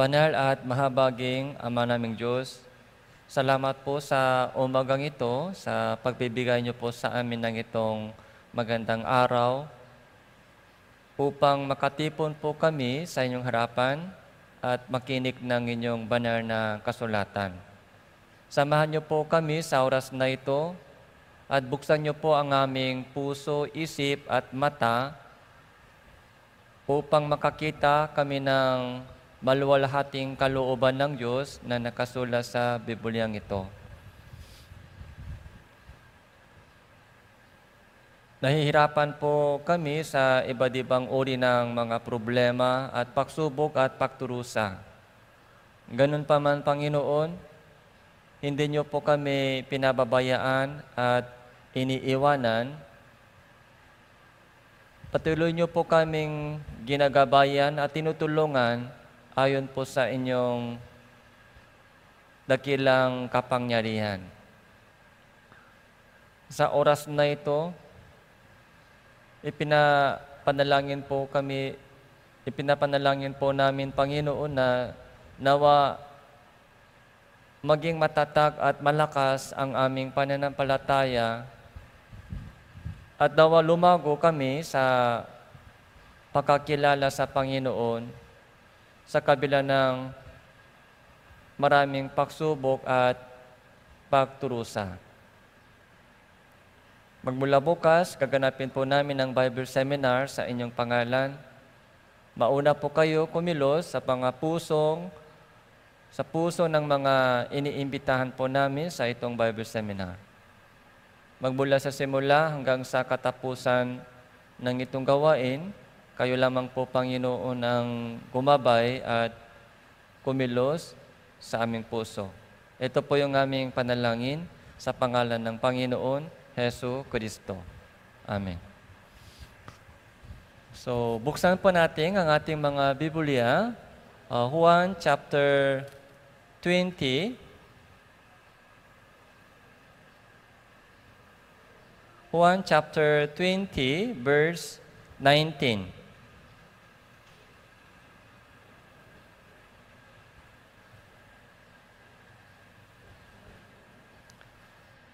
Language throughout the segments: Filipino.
Banal at mahabaging Ama naming Diyos, salamat po sa umagang ito, sa pagbibigay niyo po sa amin ng itong magandang araw upang makatipon po kami sa inyong harapan at makinig ng inyong banal na kasulatan. Samahan niyo po kami sa oras na ito at buksan niyo po ang aming puso, isip at mata upang makakita kami ng maluwalhating kalooban ng Diyos na nakasulat sa Bibulyang ito. Nahihirapan po kami sa iba't ibang uri ng mga problema at pagsubok at pagturusa. Ganun pa man, Panginoon, hindi niyo po kami pinababayaan at iniiwanan Patuloy niyo po kaming ginagabayan at tinutulungan ayon po sa inyong dakilang kapangyarihan. Sa oras na ito, ipinapanalangin po kami, ipinapanalangin po namin, Panginoon, na nawa maging matatag at malakas ang aming pananampalataya at dawa lumago kami sa pagkakilala sa Panginoon sa kabila ng maraming pagsubok at pagturusa. Magmula bukas, gaganapin po namin ang Bible Seminar sa inyong pangalan. Mauna po kayo kumilos sa mga pusong, sa puso ng mga iniimbitahan po namin sa itong Bible Seminar. Magmula sa simula hanggang sa katapusan ng itong gawain, kayo lamang po, Panginoon, ang gumabay at kumilos sa aming puso. Ito po yung aming panalangin sa pangalan ng Panginoon, Heso Kristo. Amen. So, buksan po natin ang ating mga Biblia. Uh, Juan chapter 20. Juan chapter 20, verse 19.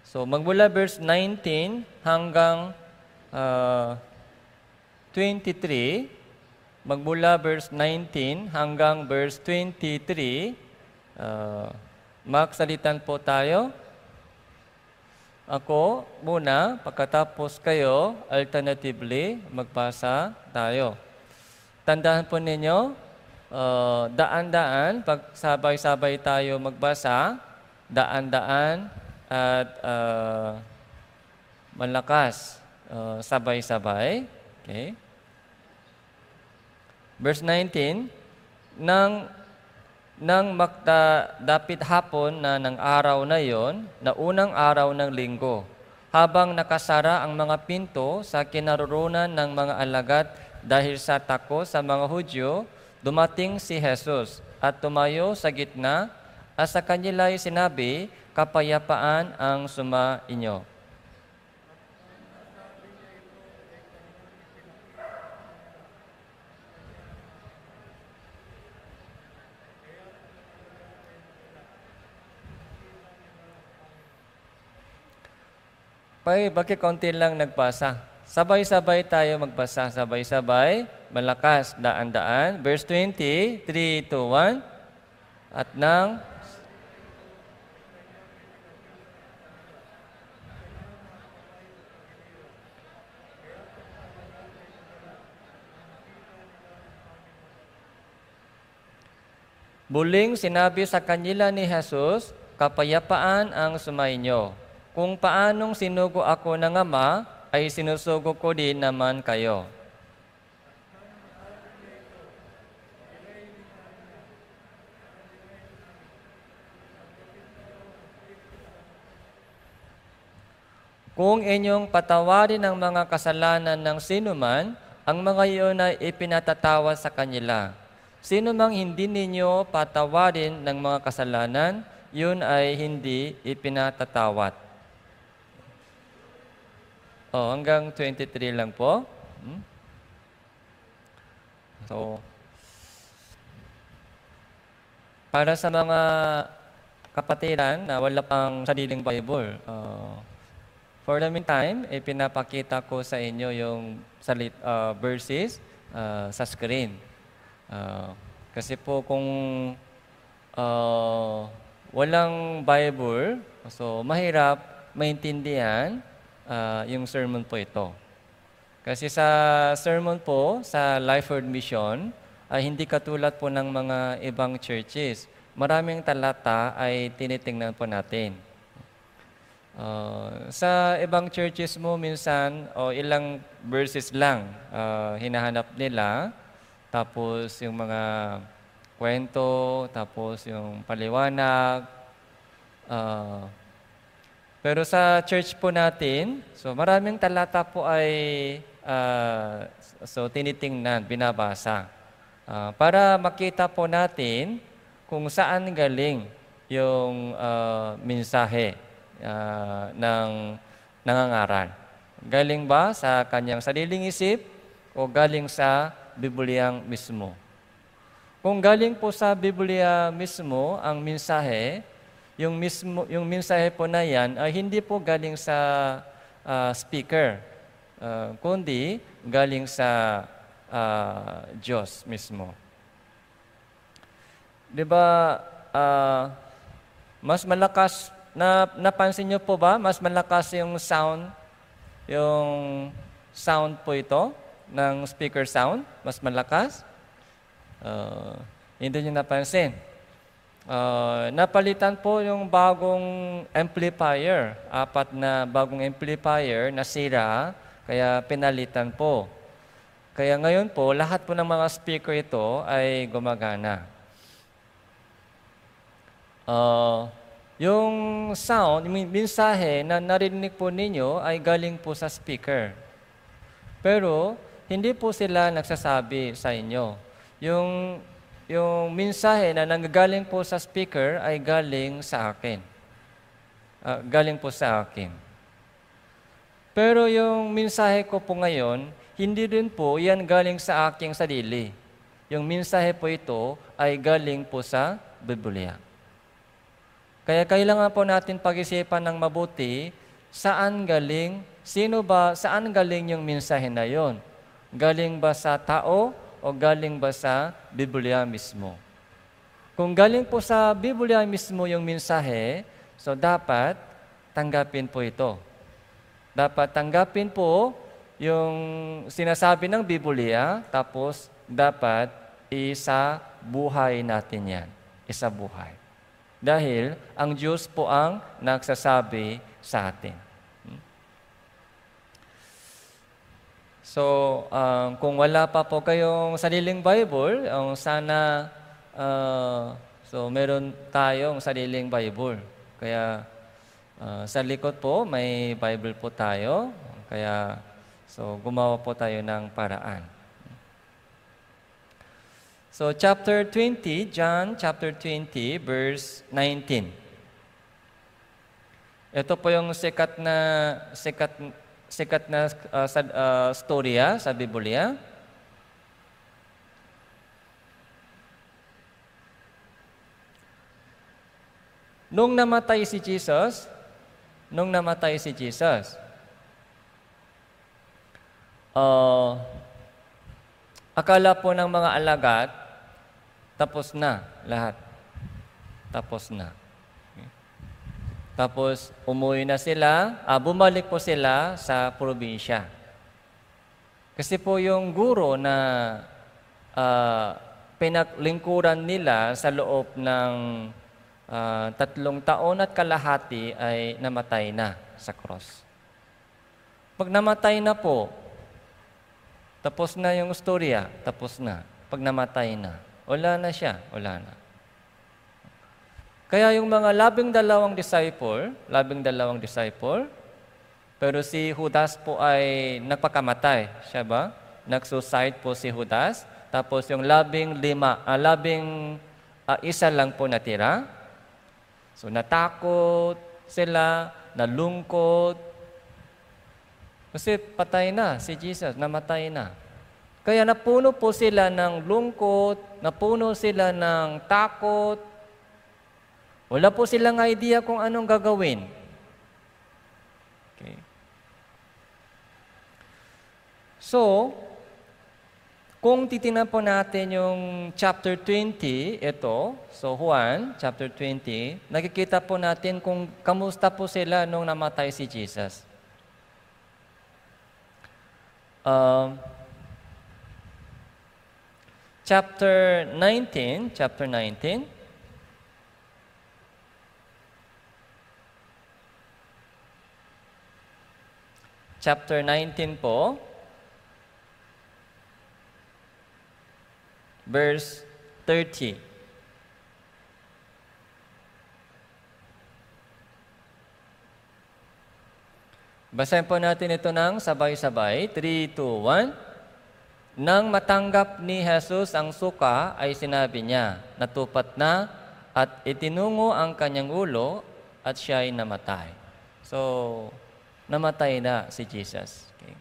So magmula verse 19 hanggang uh, 23, magmula verse 19 hanggang verse 23, uh, magsalitan po tayo. Ako muna, pagkatapos kayo, alternatively, magpasa tayo. Tandaan po ninyo, uh, daan-daan, pag sabay-sabay tayo magbasa, daan-daan, at uh, malakas, uh, sabay-sabay. Okay? Verse 19, nang nang magda, dapit hapon na ng araw na yon, na unang araw ng linggo, habang nakasara ang mga pinto sa kinarurunan ng mga alagat dahil sa tako sa mga Hudyo, dumating si Jesus at tumayo sa gitna at sa kanila'y sinabi, kapayapaan ang suma inyo. Pay, bakit konti lang nagpasa? Sabay-sabay tayo magpasa. Sabay-sabay, malakas, daan-daan. Verse 20, 3 2, 1. At nang Buling sinabi sa kanila ni Jesus, Kapayapaan ang sumainyo. Kung paanong sinugo ako ng Ama, ay sinusugo ko din naman kayo. Kung inyong patawarin ang mga kasalanan ng sinuman, ang mga iyon ay ipinatatawa sa kanila Sino mang hindi ninyo patawarin ng mga kasalanan, yun ay hindi ipinatatawat. Oh, hanggang 23 lang po. Hmm? So, para sa mga kapatiran na wala pang sariling Bible, uh, for the meantime, eh, ko sa inyo yung salit, uh, verses uh, sa screen. Uh, kasi po kung uh, walang Bible, so mahirap maintindihan uh, yung sermon po ito. Kasi sa sermon po, sa Lifeward Mission, ay hindi katulad po ng mga ibang churches. Maraming talata ay tinitingnan po natin. Uh, sa ibang churches mo minsan, o oh, ilang verses lang uh, hinahanap nila, tapos yung mga kwento, tapos yung paliwanag. Uh, pero sa church po natin, so maraming talata po ay uh, so tinitingnan, binabasa. Uh, para makita po natin kung saan galing yung uh, mensahe uh, ng nangangaral. Galing ba sa kanyang sariling isip o galing sa Bibliang mismo. Kung galing po sa Biblia mismo ang mensahe, yung mismo yung mensahe po na yan ay hindi po galing sa uh, speaker, uh, kundi galing sa uh, Diyos mismo. 'Di ba uh, mas malakas na napansin niyo po ba mas malakas yung sound yung sound po ito ng speaker sound, mas malakas. Uh, hindi nyo napansin. Uh, napalitan po yung bagong amplifier. Apat na bagong amplifier na sira, kaya pinalitan po. Kaya ngayon po, lahat po ng mga speaker ito ay gumagana. Uh, yung sound, yung mensahe na narinig po ninyo ay galing po sa speaker. Pero hindi po sila nagsasabi sa inyo. Yung, yung mensahe na nanggagaling po sa speaker ay galing sa akin. Uh, galing po sa akin. Pero yung mensahe ko po ngayon, hindi rin po yan galing sa aking sarili. Yung mensahe po ito ay galing po sa Biblia. Kaya kailangan po natin pag-isipan ng mabuti saan galing, sino ba, saan galing yung mensahe na yon Galing ba sa tao o galing ba sa Biblia mismo? Kung galing po sa Biblia mismo yung mensahe, so dapat tanggapin po ito. Dapat tanggapin po yung sinasabi ng Biblia, tapos dapat isa buhay natin yan. Isa buhay. Dahil ang Diyos po ang nagsasabi sa atin. So, um, kung wala pa po kayong sariling Bible, um, sana uh, so meron tayong sariling Bible. Kaya uh, sa likod po, may Bible po tayo. Kaya so gumawa po tayo ng paraan. So chapter 20, John chapter 20 verse 19. Ito po yung sikat na sikat sikat na uh, sa, uh, storya ah, sa Biblia. Nung namatay si Jesus, nung namatay si Jesus, uh, akala po ng mga alagat, tapos na lahat. Tapos na. Tapos umuwi na sila, ah, bumalik po sila sa probinsya. Kasi po yung guro na uh, pinaglingkuran nila sa loob ng uh, tatlong taon at kalahati ay namatay na sa cross. Pag namatay na po, tapos na yung storya, tapos na. Pag namatay na, wala na siya, wala na. Kaya yung mga labing dalawang disciple, labing dalawang disciple, pero si Judas po ay nagpakamatay, siya ba? Nag-suicide po si Judas. Tapos yung labing lima, uh, labing uh, isa lang po natira. So natakot sila, nalungkot. Kasi patay na si Jesus, namatay na. Kaya napuno po sila ng lungkot, napuno sila ng takot, wala po silang idea kung anong gagawin. Okay. So, kung titingnan po natin yung chapter 20, ito, so Juan, chapter 20, nakikita po natin kung kamusta po sila nung namatay si Jesus. Uh, chapter 19, chapter 19, chapter 19 po, verse 30. Basahin po natin ito ng sabay-sabay. 3, 2, 1. Nang matanggap ni Jesus ang suka ay sinabi niya, natupat na at itinungo ang kanyang ulo at siya ay namatay. So, namatay na si Jesus. Okay.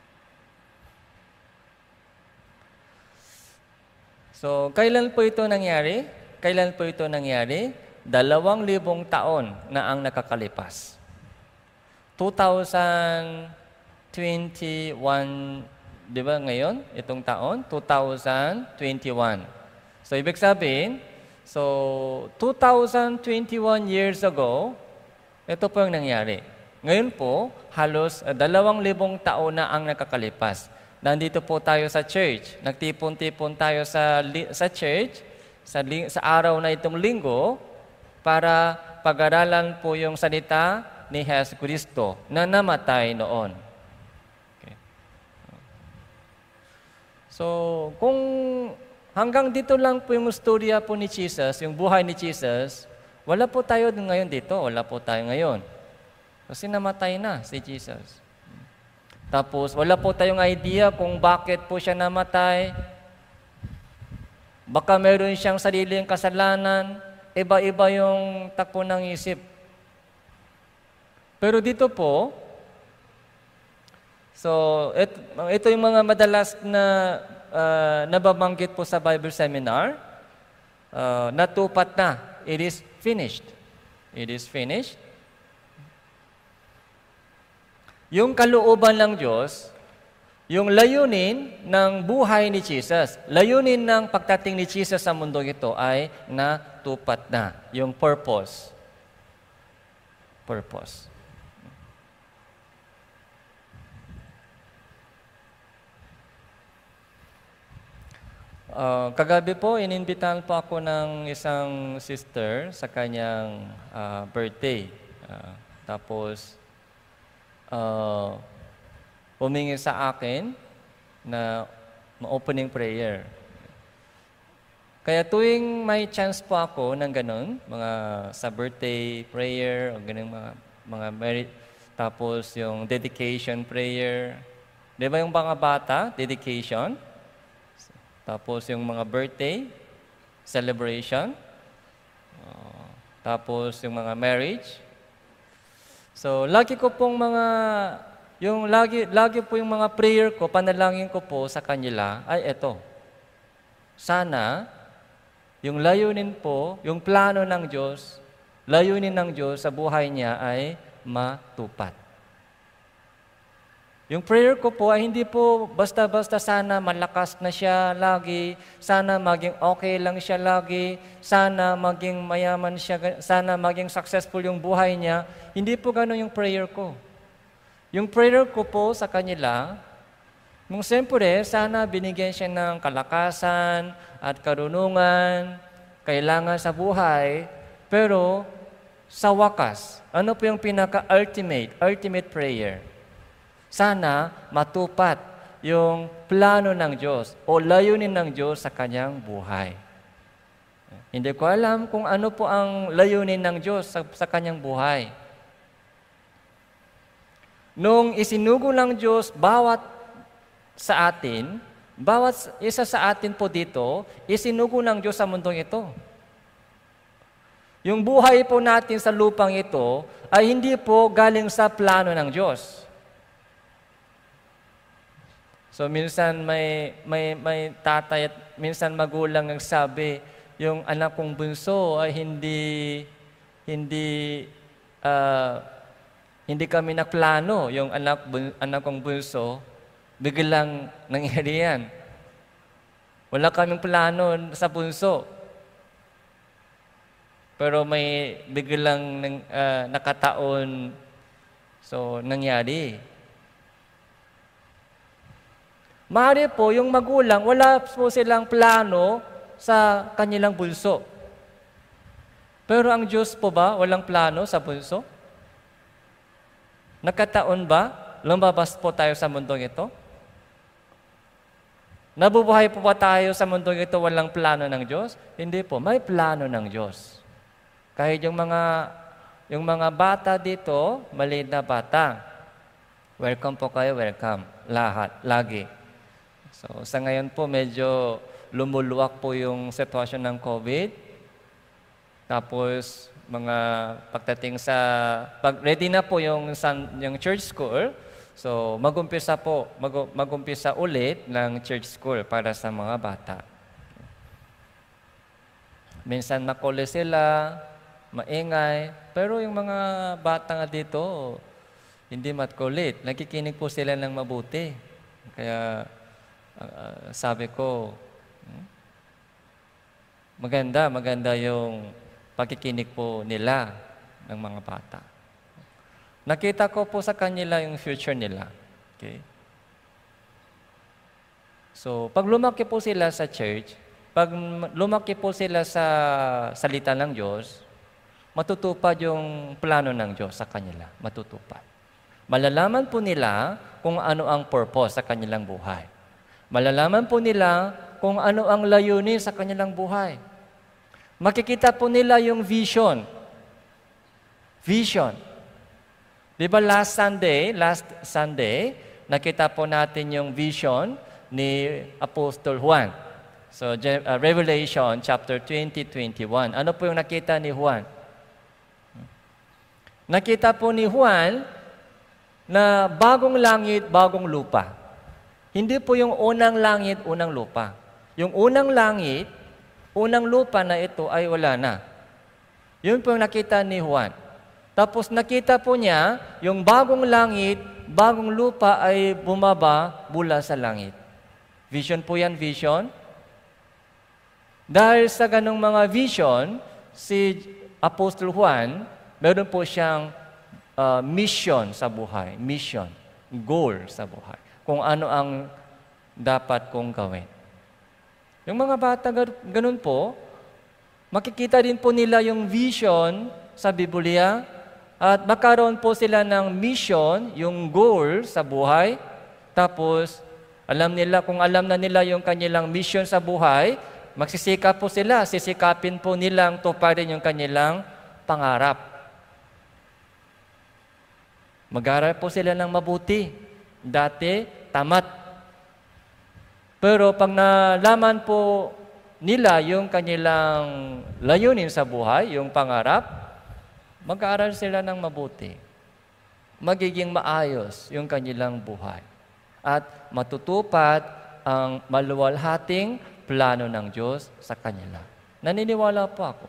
So, kailan po ito nangyari? Kailan po ito nangyari? Dalawang libong taon na ang nakakalipas. 2021, di ba ngayon? Itong taon, 2021. So, ibig sabihin, so 2021 years ago, ito po ang nangyari. Ngayon po, halos ah, dalawang libong taon na ang nakakalipas. Nandito po tayo sa church. Nagtipon-tipon tayo sa, sa church sa, sa araw na itong linggo para pag-aralan po yung salita ni Jesus Kristo na namatay noon. So, kung hanggang dito lang po yung storya po ni Jesus, yung buhay ni Jesus, wala po tayo ngayon dito, wala po tayo ngayon. Kasi namatay na si Jesus. Tapos, wala po tayong idea kung bakit po siya namatay. Baka meron siyang sariling kasalanan. Iba-iba yung takbo ng isip. Pero dito po, so, ito, ito yung mga madalas na uh, nababanggit po sa Bible Seminar. Uh, natupat na. It is finished. It is finished. Yung kalooban ng Diyos, yung layunin ng buhay ni Jesus, layunin ng pagtating ni Jesus sa mundo ito ay natupad na. Yung purpose. Purpose. Uh, kagabi po, inimbitahan po ako ng isang sister sa kanyang uh, birthday. Uh, tapos, uh, humingi sa akin na ma-opening prayer. Kaya tuwing may chance po ako ng ganun, mga sa birthday prayer, o ganun mga, mga merit, tapos yung dedication prayer. Di ba yung mga bata, dedication? Tapos yung mga birthday, celebration. Uh, tapos yung mga marriage, So, lagi ko pong mga, yung lagi, lagi po yung mga prayer ko, panalangin ko po sa kanila, ay eto. Sana, yung layunin po, yung plano ng Diyos, layunin ng Diyos sa buhay niya ay matupad. Yung prayer ko po ay hindi po basta-basta sana malakas na siya lagi, sana maging okay lang siya lagi, sana maging mayaman siya, sana maging successful yung buhay niya. Hindi po ganun yung prayer ko. Yung prayer ko po sa kanila, nung siyempre, sana binigyan siya ng kalakasan at karunungan, kailangan sa buhay, pero sa wakas, ano po yung pinaka-ultimate, ultimate prayer? Sana matupat yung plano ng Diyos o layunin ng Diyos sa kanyang buhay. Hindi ko alam kung ano po ang layunin ng Diyos sa, sa kanyang buhay. Nung isinugo ng Diyos bawat sa atin, bawat isa sa atin po dito, isinugo ng Diyos sa mundong ito. Yung buhay po natin sa lupang ito ay hindi po galing sa plano ng Diyos. So minsan may, may, may tatay at minsan magulang ang sabi, yung anak kong bunso ay hindi, hindi, uh, hindi kami naplano yung anak, bun, anak kong bunso, biglang nangyari yan. Wala kaming plano sa bunso. Pero may biglang uh, nakataon, so nangyari. Maaari po, yung magulang, wala po silang plano sa kanilang bulso. Pero ang Diyos po ba, walang plano sa bulso? Nakataon ba, lumabas po tayo sa mundong ito? Nabubuhay po ba tayo sa mundong ito walang plano ng Diyos? Hindi po, may plano ng Diyos. Kahit yung mga yung mga bata dito, maliit na bata. Welcome po kayo, welcome lahat, lagi. So sa ngayon po medyo lumuluwak po yung sitwasyon ng COVID. Tapos mga pagdating sa pag ready na po yung yung church school. So magumpisa po mag, ulit ng church school para sa mga bata. Minsan makulo sila, maingay, pero yung mga bata nga dito hindi matkulit. Nakikinig po sila ng mabuti. Kaya uh, sabi ko, hmm, maganda, maganda yung pagkikinig po nila ng mga bata. Nakita ko po sa kanila yung future nila. Okay? So, pag lumaki po sila sa church, pag lumaki po sila sa salita ng Diyos, matutupad yung plano ng Diyos sa kanila. Matutupad. Malalaman po nila kung ano ang purpose sa kanilang buhay. Malalaman po nila kung ano ang layunin sa kanilang buhay. Makikita po nila yung vision. Vision. Di ba last Sunday, last Sunday, nakita po natin yung vision ni Apostle Juan. So, uh, Revelation chapter 20, 21. Ano po yung nakita ni Juan? Nakita po ni Juan na bagong langit, bagong lupa. Hindi po yung unang langit, unang lupa. Yung unang langit, unang lupa na ito ay wala na. Yun po yung nakita ni Juan. Tapos nakita po niya, yung bagong langit, bagong lupa ay bumaba bula sa langit. Vision po yan, vision. Dahil sa ganong mga vision, si Apostle Juan, meron po siyang uh, mission sa buhay, mission, goal sa buhay kung ano ang dapat kong gawin. Yung mga bata, ganun po, makikita din po nila yung vision sa Biblia at magkaroon po sila ng mission, yung goal sa buhay. Tapos, alam nila, kung alam na nila yung kanilang mission sa buhay, magsisikap po sila, sisikapin po nilang tuparin yung kanilang pangarap. mag po sila ng mabuti dati tamat. Pero pag nalaman po nila yung kanilang layunin sa buhay, yung pangarap, mag-aaral sila ng mabuti. Magiging maayos yung kanilang buhay. At matutupad ang maluwalhating plano ng Diyos sa kanila. Naniniwala po ako.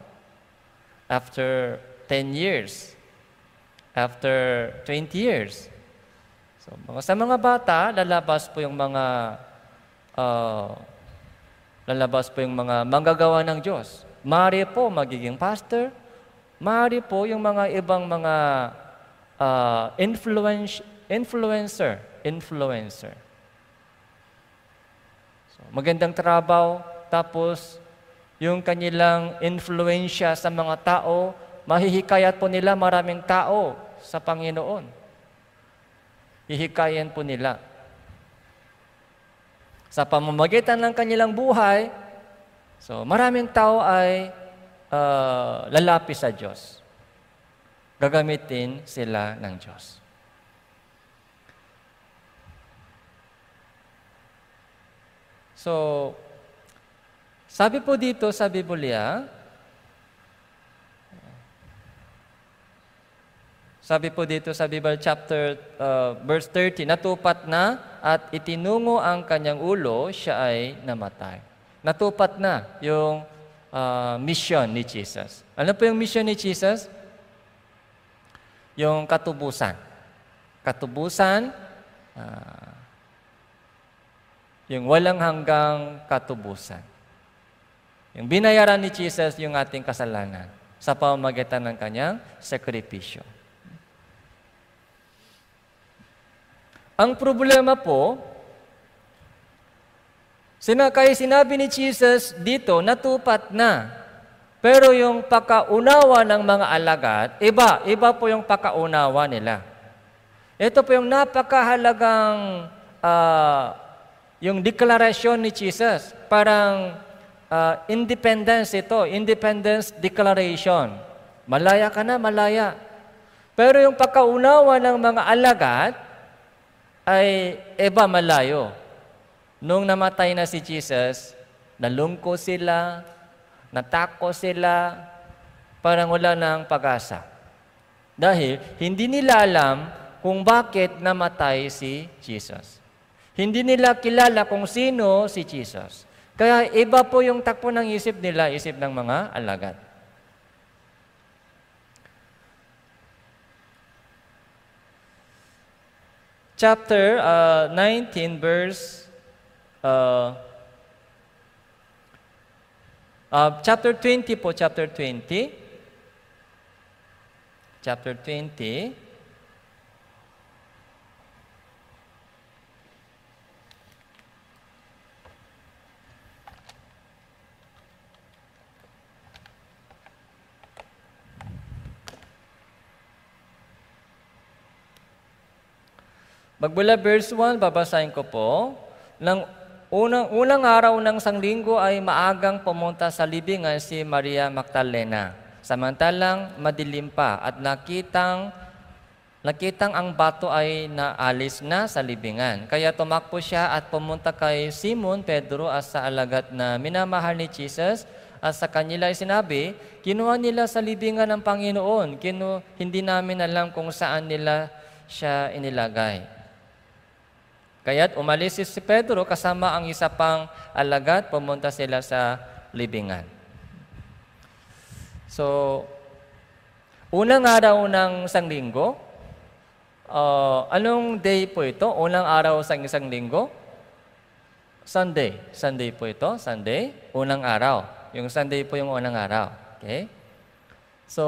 After 10 years, after 20 years, So, mga, sa mga bata, lalabas po yung mga uh, lalabas po yung mga manggagawa ng Diyos. Mari po magiging pastor, mari po yung mga ibang mga uh, influence, influencer, influencer. So, magandang trabaho, tapos yung kanilang influensya sa mga tao, mahihikayat po nila maraming tao sa Panginoon hihikayin po nila. Sa pamamagitan ng kanilang buhay, so maraming tao ay uh, ah, lalapis sa Diyos. Gagamitin sila ng Diyos. So, sabi po dito sa Biblia, Sabi po dito sa Bible chapter uh, verse 30, natupat na at itinungo ang kanyang ulo, siya ay namatay. Natupat na yung uh, mission ni Jesus. Ano po yung mission ni Jesus? Yung katubusan. Katubusan, uh, yung walang hanggang katubusan. Yung binayaran ni Jesus yung ating kasalanan sa pamamagitan ng kanyang sakripisyo. Ang problema po, sina, kaya sinabi ni Jesus dito, natupat na. Pero yung pakaunawa ng mga alagad, iba, iba po yung pakaunawa nila. Ito po yung napakahalagang uh, yung declaration ni Jesus. Parang uh, independence ito, independence declaration. Malaya ka na, malaya. Pero yung pakaunawa ng mga alagad, ay eba eh, malayo. Nung namatay na si Jesus, nalungko sila, natako sila, parang wala na pag-asa. Dahil hindi nila alam kung bakit namatay si Jesus. Hindi nila kilala kung sino si Jesus. Kaya iba po yung takpo ng isip nila, isip ng mga alagad. chapter uh, 19, verse uh, uh, chapter 20 po, chapter 20. Chapter 20. Magmula verse 1, babasahin ko po. Nang unang, unang araw ng sanglinggo ay maagang pumunta sa libingan si Maria Magdalena. Samantalang madilim pa at nakitang Nakitang ang bato ay naalis na sa libingan. Kaya tumakbo siya at pumunta kay Simon Pedro at sa alagat na minamahal ni Jesus at sa kanila ay sinabi, kinuha nila sa libingan ng Panginoon. Kinu hindi namin alam kung saan nila siya inilagay. Kaya't umalis si Pedro kasama ang isa pang alagat, pumunta sila sa libingan. So, unang araw ng isang linggo, uh, anong day po ito? Unang araw sa isang linggo? Sunday. Sunday po ito, Sunday, unang araw. Yung Sunday po yung unang araw. Okay? So,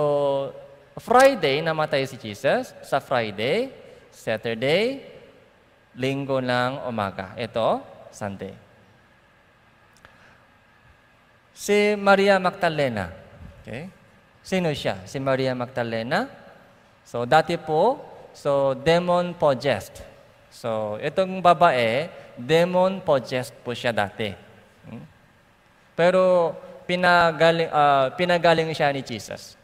Friday, namatay si Jesus. Sa Friday, Saturday, linggo ng umaga. Ito, Sunday. Si Maria Magdalena. Okay? Sino siya? Si Maria Magdalena. So, dati po, so, demon possessed. So, itong babae, demon possessed po siya dati. Hmm? Pero, pinagaling, uh, pinagaling siya ni Jesus.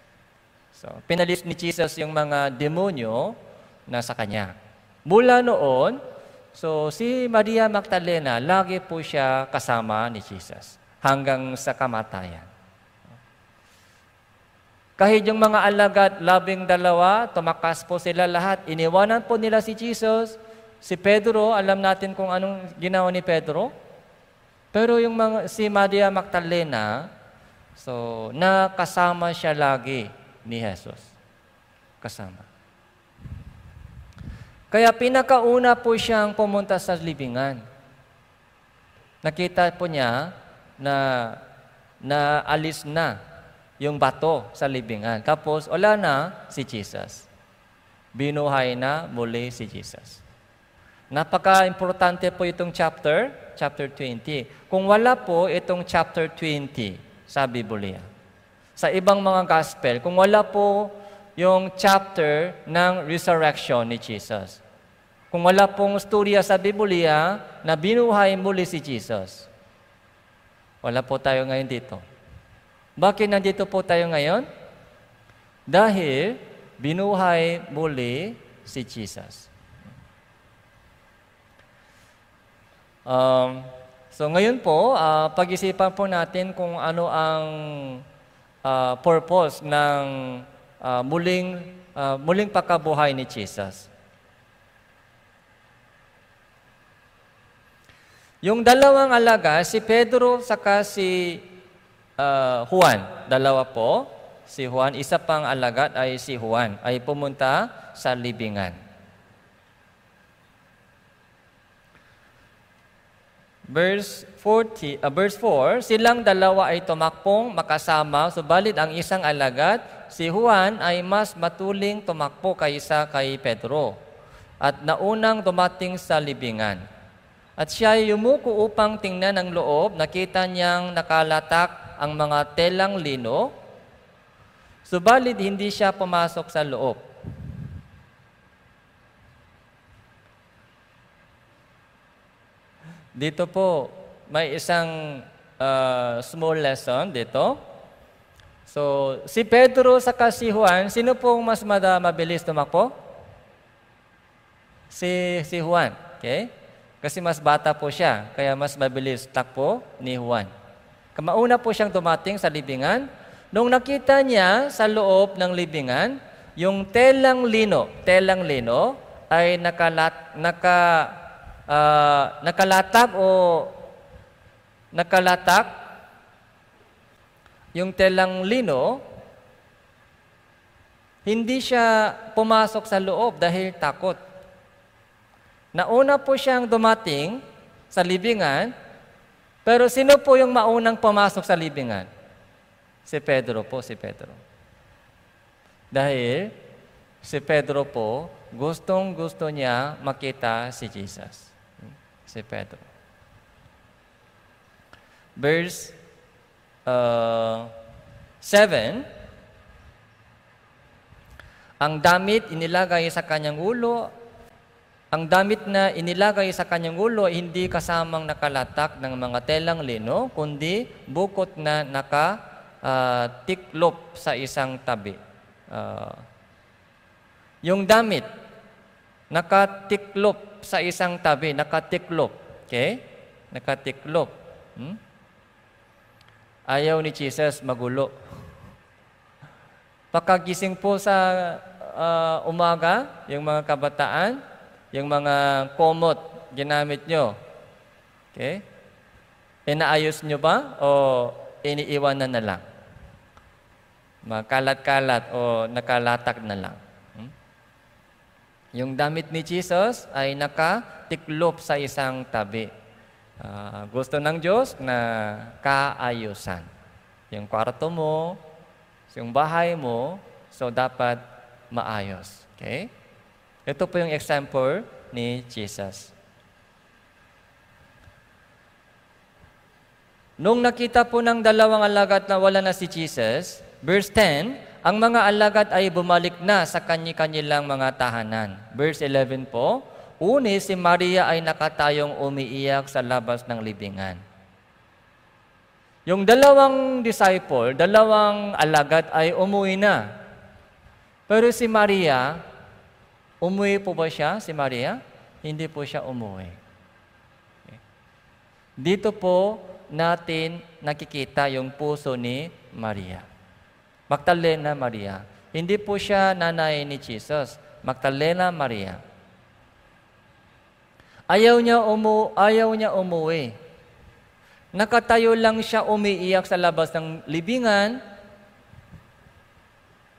So, pinalis ni Jesus yung mga demonyo na sa kanya. Mula noon, So, si Maria Magdalena, lagi po siya kasama ni Jesus hanggang sa kamatayan. Kahit yung mga alagad, labing dalawa, tumakas po sila lahat. Iniwanan po nila si Jesus. Si Pedro, alam natin kung anong ginawa ni Pedro. Pero yung mga, si Maria Magdalena, so, nakasama siya lagi ni Jesus. Kasama. Kaya pinakauna po siyang pumunta sa libingan. Nakita po niya na naalis na yung bato sa libingan. Tapos wala na si Jesus. Binuhay na muli si Jesus. Napaka-importante po itong chapter, chapter 20. Kung wala po itong chapter 20 sa Biblia, sa ibang mga gospel, kung wala po yung chapter ng resurrection ni Jesus, kung wala pong storya sa Biblia na binuhay muli si Jesus. Wala po tayo ngayon dito. Bakit nandito po tayo ngayon? Dahil binuhay muli si Jesus. Um, so ngayon po, uh, pag-isipan po natin kung ano ang uh, purpose ng uh, muling uh, muling pagkabuhay ni Jesus. Yung dalawang alaga, si Pedro saka si uh, Juan. Dalawa po, si Juan. Isa pang alagat ay si Juan, ay pumunta sa libingan. Verse, 40, uh, ah, verse 4, silang dalawa ay tumakpong makasama, subalit ang isang alagat, si Juan ay mas matuling tumakpo kaysa kay Pedro at naunang dumating sa libingan. At siya ay yumuko upang tingnan ang loob, nakita niyang nakalatak ang mga telang lino, subalit hindi siya pumasok sa loob. Dito po, may isang uh, small lesson dito. So, si Pedro sa kasi Juan, sino pong mas mada, mabilis tumakbo? Si, si Juan, okay? Kasi mas bata po siya, kaya mas mabilis takpo ni Juan. Kamauna po siyang dumating sa libingan. Nung nakita niya sa loob ng libingan, yung telang lino, telang lino ay nakalat, naka, uh, nakalatag o nakalatak. Yung telang lino, hindi siya pumasok sa loob dahil takot. Nauna po siyang dumating sa libingan, pero sino po yung maunang pumasok sa libingan? Si Pedro po, si Pedro. Dahil si Pedro po, gustong gusto niya makita si Jesus. Si Pedro. Verse uh, 7, Ang damit inilagay sa kanyang ulo ang damit na inilagay sa kanyang ulo ay hindi kasamang nakalatak ng mga telang lino, kundi bukot na nakatiklop ah, uh, sa isang tabi. Uh, yung damit, nakatiklop sa isang tabi, nakatiklop. Okay? Nakatiklop. Hmm? Ayaw ni Jesus magulo. Pagkagising po sa uh, umaga, yung mga kabataan, yung mga komot ginamit nyo. Okay? Inaayos nyo ba o iniiwanan na lang? Makalat-kalat o nakalatak na lang. Hmm? Yung damit ni Jesus ay nakatiklop sa isang tabi. Uh, gusto ng Diyos na kaayusan. Yung kwarto mo, yung bahay mo, so dapat maayos. Okay? Ito po yung example ni Jesus. Nung nakita po ng dalawang alagad na wala na si Jesus, verse 10, ang mga alagad ay bumalik na sa kanya-kanilang mga tahanan. Verse 11 po, Uni si Maria ay nakatayong umiiyak sa labas ng libingan. Yung dalawang disciple, dalawang alagad ay umuwi na. Pero si Maria, Umuwi po ba siya, si Maria? Hindi po siya umuwi. Dito po natin nakikita yung puso ni Maria. Magdalena Maria. Hindi po siya nanay ni Jesus. Magdalena Maria. Ayaw niya, umu ayaw niya umuwi. Nakatayo lang siya umiiyak sa labas ng libingan.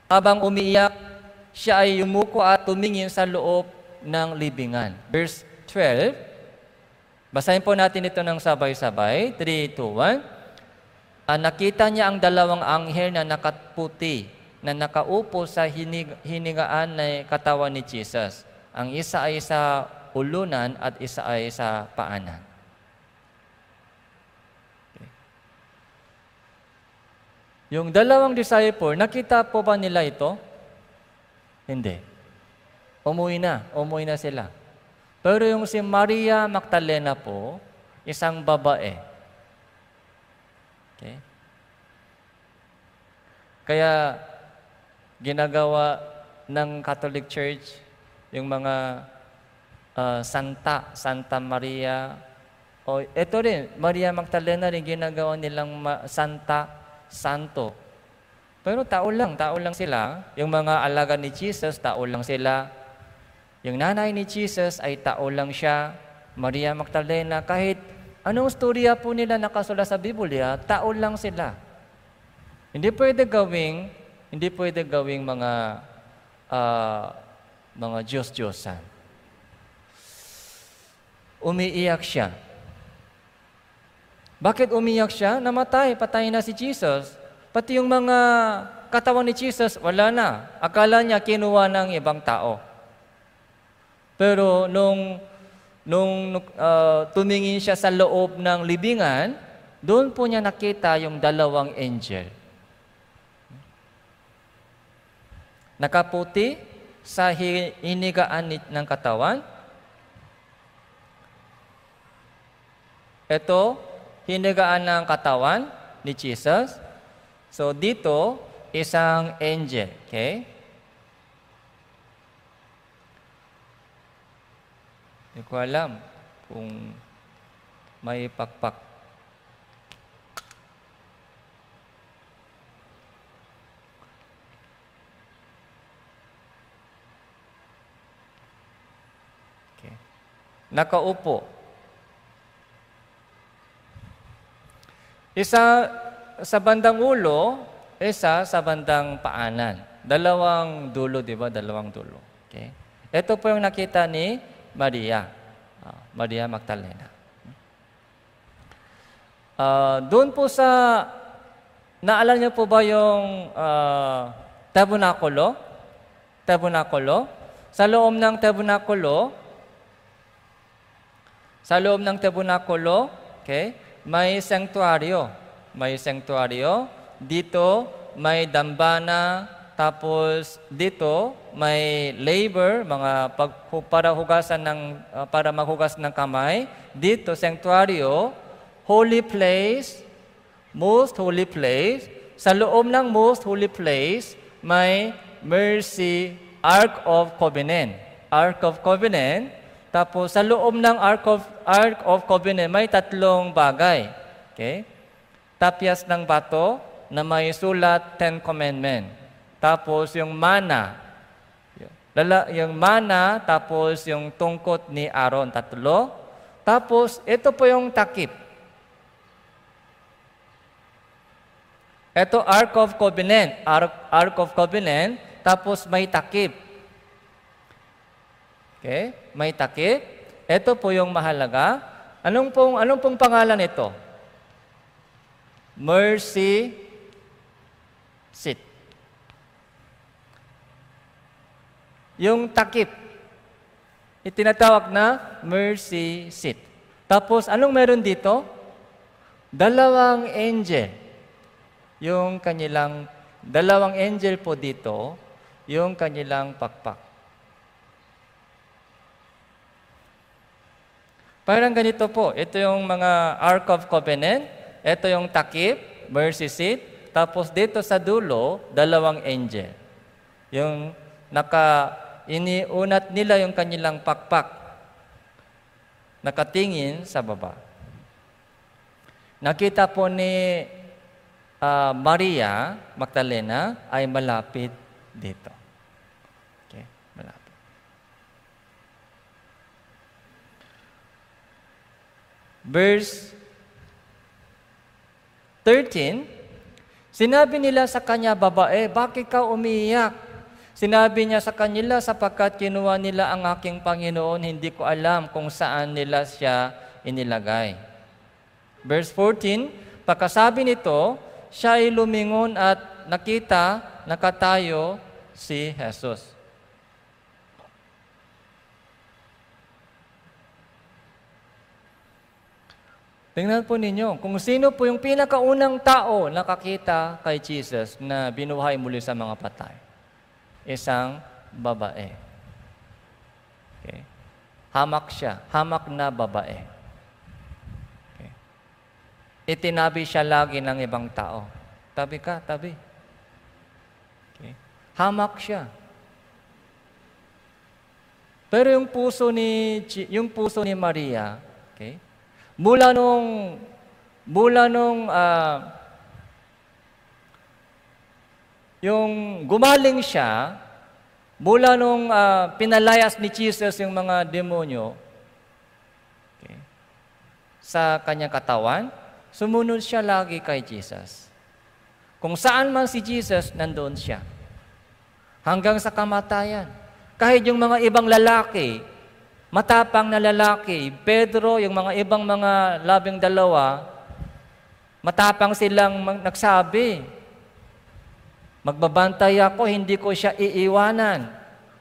Habang umiiyak, siya ay yumuko at tumingin sa loob ng libingan. Verse 12, basahin po natin ito ng sabay-sabay. 3, 2, 1. Ah, nakita niya ang dalawang anghel na nakaputi na nakaupo sa hinig, hinigaan na katawan ni Jesus. Ang isa ay sa ulunan at isa ay sa paanan. Yung dalawang disciple, nakita po ba nila ito? Hindi. Umuwi na. Umuwi na sila. Pero yung si Maria Magdalena po, isang babae. Okay? Kaya ginagawa ng Catholic Church yung mga uh, Santa, Santa Maria. O ito rin, Maria Magdalena rin ginagawa nilang ma- Santa, Santo. Pero tao lang, tao lang sila. Yung mga alaga ni Jesus, tao lang sila. Yung nanay ni Jesus ay tao lang siya. Maria Magdalena, kahit anong storya po nila nakasula sa Biblia, tao lang sila. Hindi pwede gawing, hindi pwede gawing mga uh, mga Diyos-Diyosan. Umiiyak siya. Bakit umiyak siya? Namatay, patay na si Jesus. Pati yung mga katawan ni Jesus, wala na. Akala niya kinuha ng ibang tao. Pero nung, nung uh, tumingin siya sa loob ng libingan, doon po niya nakita yung dalawang angel. Nakaputi sa hinigaan ng katawan. Ito, hinigaan ng katawan ni Jesus. So dito, isang angel. Okay? Hindi ko alam kung may pakpak. Okay. Nakaupo. Isa sa bandang ulo, isa sa bandang paanan. Dalawang dulo, di ba? Dalawang dulo. Okay? Ito po yung nakita ni Maria. Uh, Maria Magdalena. Uh, doon po sa, naalala niyo po ba yung uh, ah, tabernakulo? Tabernakulo? Sa loob ng tabernakulo, sa loob ng tabernakulo, okay, may sanctuaryo may sanctuaryo, dito may dambana, tapos dito may labor, mga pag, para hugasan ng uh, para maghugas ng kamay. Dito sanctuaryo, holy place, most holy place. Sa loob ng most holy place, may mercy ark of covenant. Ark of covenant. Tapos sa loob ng ark of ark of covenant may tatlong bagay. Okay? Tapyas ng bato na may sulat Ten Commandments. Tapos yung mana. Lala, yung mana, tapos yung tungkot ni Aaron, tatlo. Tapos ito po yung takip. Ito Ark of Covenant, Ark, Ark of Covenant, tapos may takip. Okay? May takip. Ito po yung mahalaga. Anong pong, anong pong pangalan ito? mercy seat. Yung takip, itinatawag na mercy seat. Tapos, anong meron dito? Dalawang angel. Yung kanilang, dalawang angel po dito, yung kanilang pakpak. Parang ganito po, ito yung mga Ark of Covenant, ito yung takip, mercy seat, tapos dito sa dulo, dalawang angel. Yung naka iniunat nila yung kanilang pakpak. Nakatingin sa baba. Nakita po ni uh, Maria Magdalena ay malapit dito. Okay, malapit. Verse 13, sinabi nila sa kanya, babae, bakit ka umiiyak? Sinabi niya sa kanila, sapagkat kinuha nila ang aking Panginoon, hindi ko alam kung saan nila siya inilagay. Verse 14, pagkasabi nito, siya ay lumingon at nakita, nakatayo si Jesus. Tingnan po ninyo, kung sino po yung pinakaunang tao nakakita kay Jesus na binuhay muli sa mga patay. Isang babae. Okay. Hamak siya, hamak na babae. Okay. Itinabi siya lagi ng ibang tao. Tabi ka, tabi. Okay. Hamak siya. Pero yung puso ni yung puso ni Maria, okay? Mula nung mula nung uh, yung gumaling siya mula nung uh, pinalayas ni Jesus yung mga demonyo okay, sa kanyang katawan, sumunod siya lagi kay Jesus. Kung saan man si Jesus, nandoon siya. Hanggang sa kamatayan. Kahit yung mga ibang lalaki, matapang na lalaki. Pedro, yung mga ibang mga labing dalawa, matapang silang nagsabi, magbabantay ako, hindi ko siya iiwanan.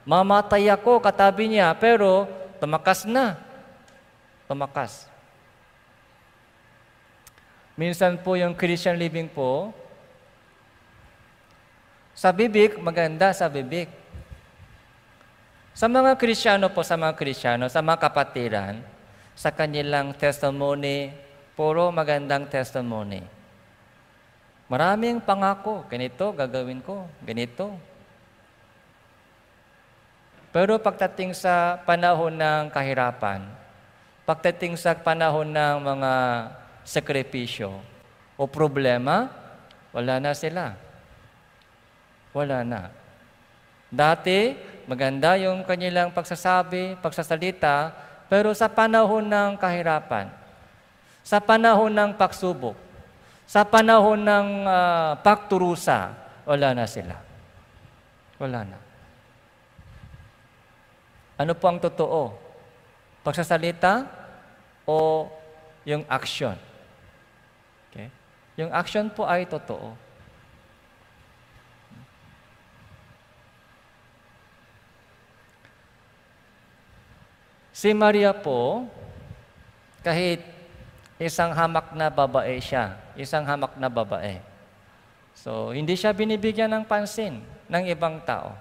Mamatay ako, katabi niya, pero tumakas na. Tumakas. Minsan po yung Christian living po, sa bibig, maganda sa bibig. Sa mga Krisyano po, sa mga Krisyano, sa mga kapatiran, sa kanilang testimony, puro magandang testimony. Maraming pangako, ganito gagawin ko, ganito. Pero pagdating sa panahon ng kahirapan, pagdating sa panahon ng mga sakripisyo o problema, wala na sila. Wala na. Dati, Maganda yung kanilang pagsasabi, pagsasalita, pero sa panahon ng kahirapan, sa panahon ng pagsubok, sa panahon ng uh, pakturusa, wala na sila. Wala na. Ano po ang totoo? Pagsasalita o yung action? Okay? Yung action po ay totoo. Si Maria po, kahit isang hamak na babae siya, isang hamak na babae. So, hindi siya binibigyan ng pansin ng ibang tao.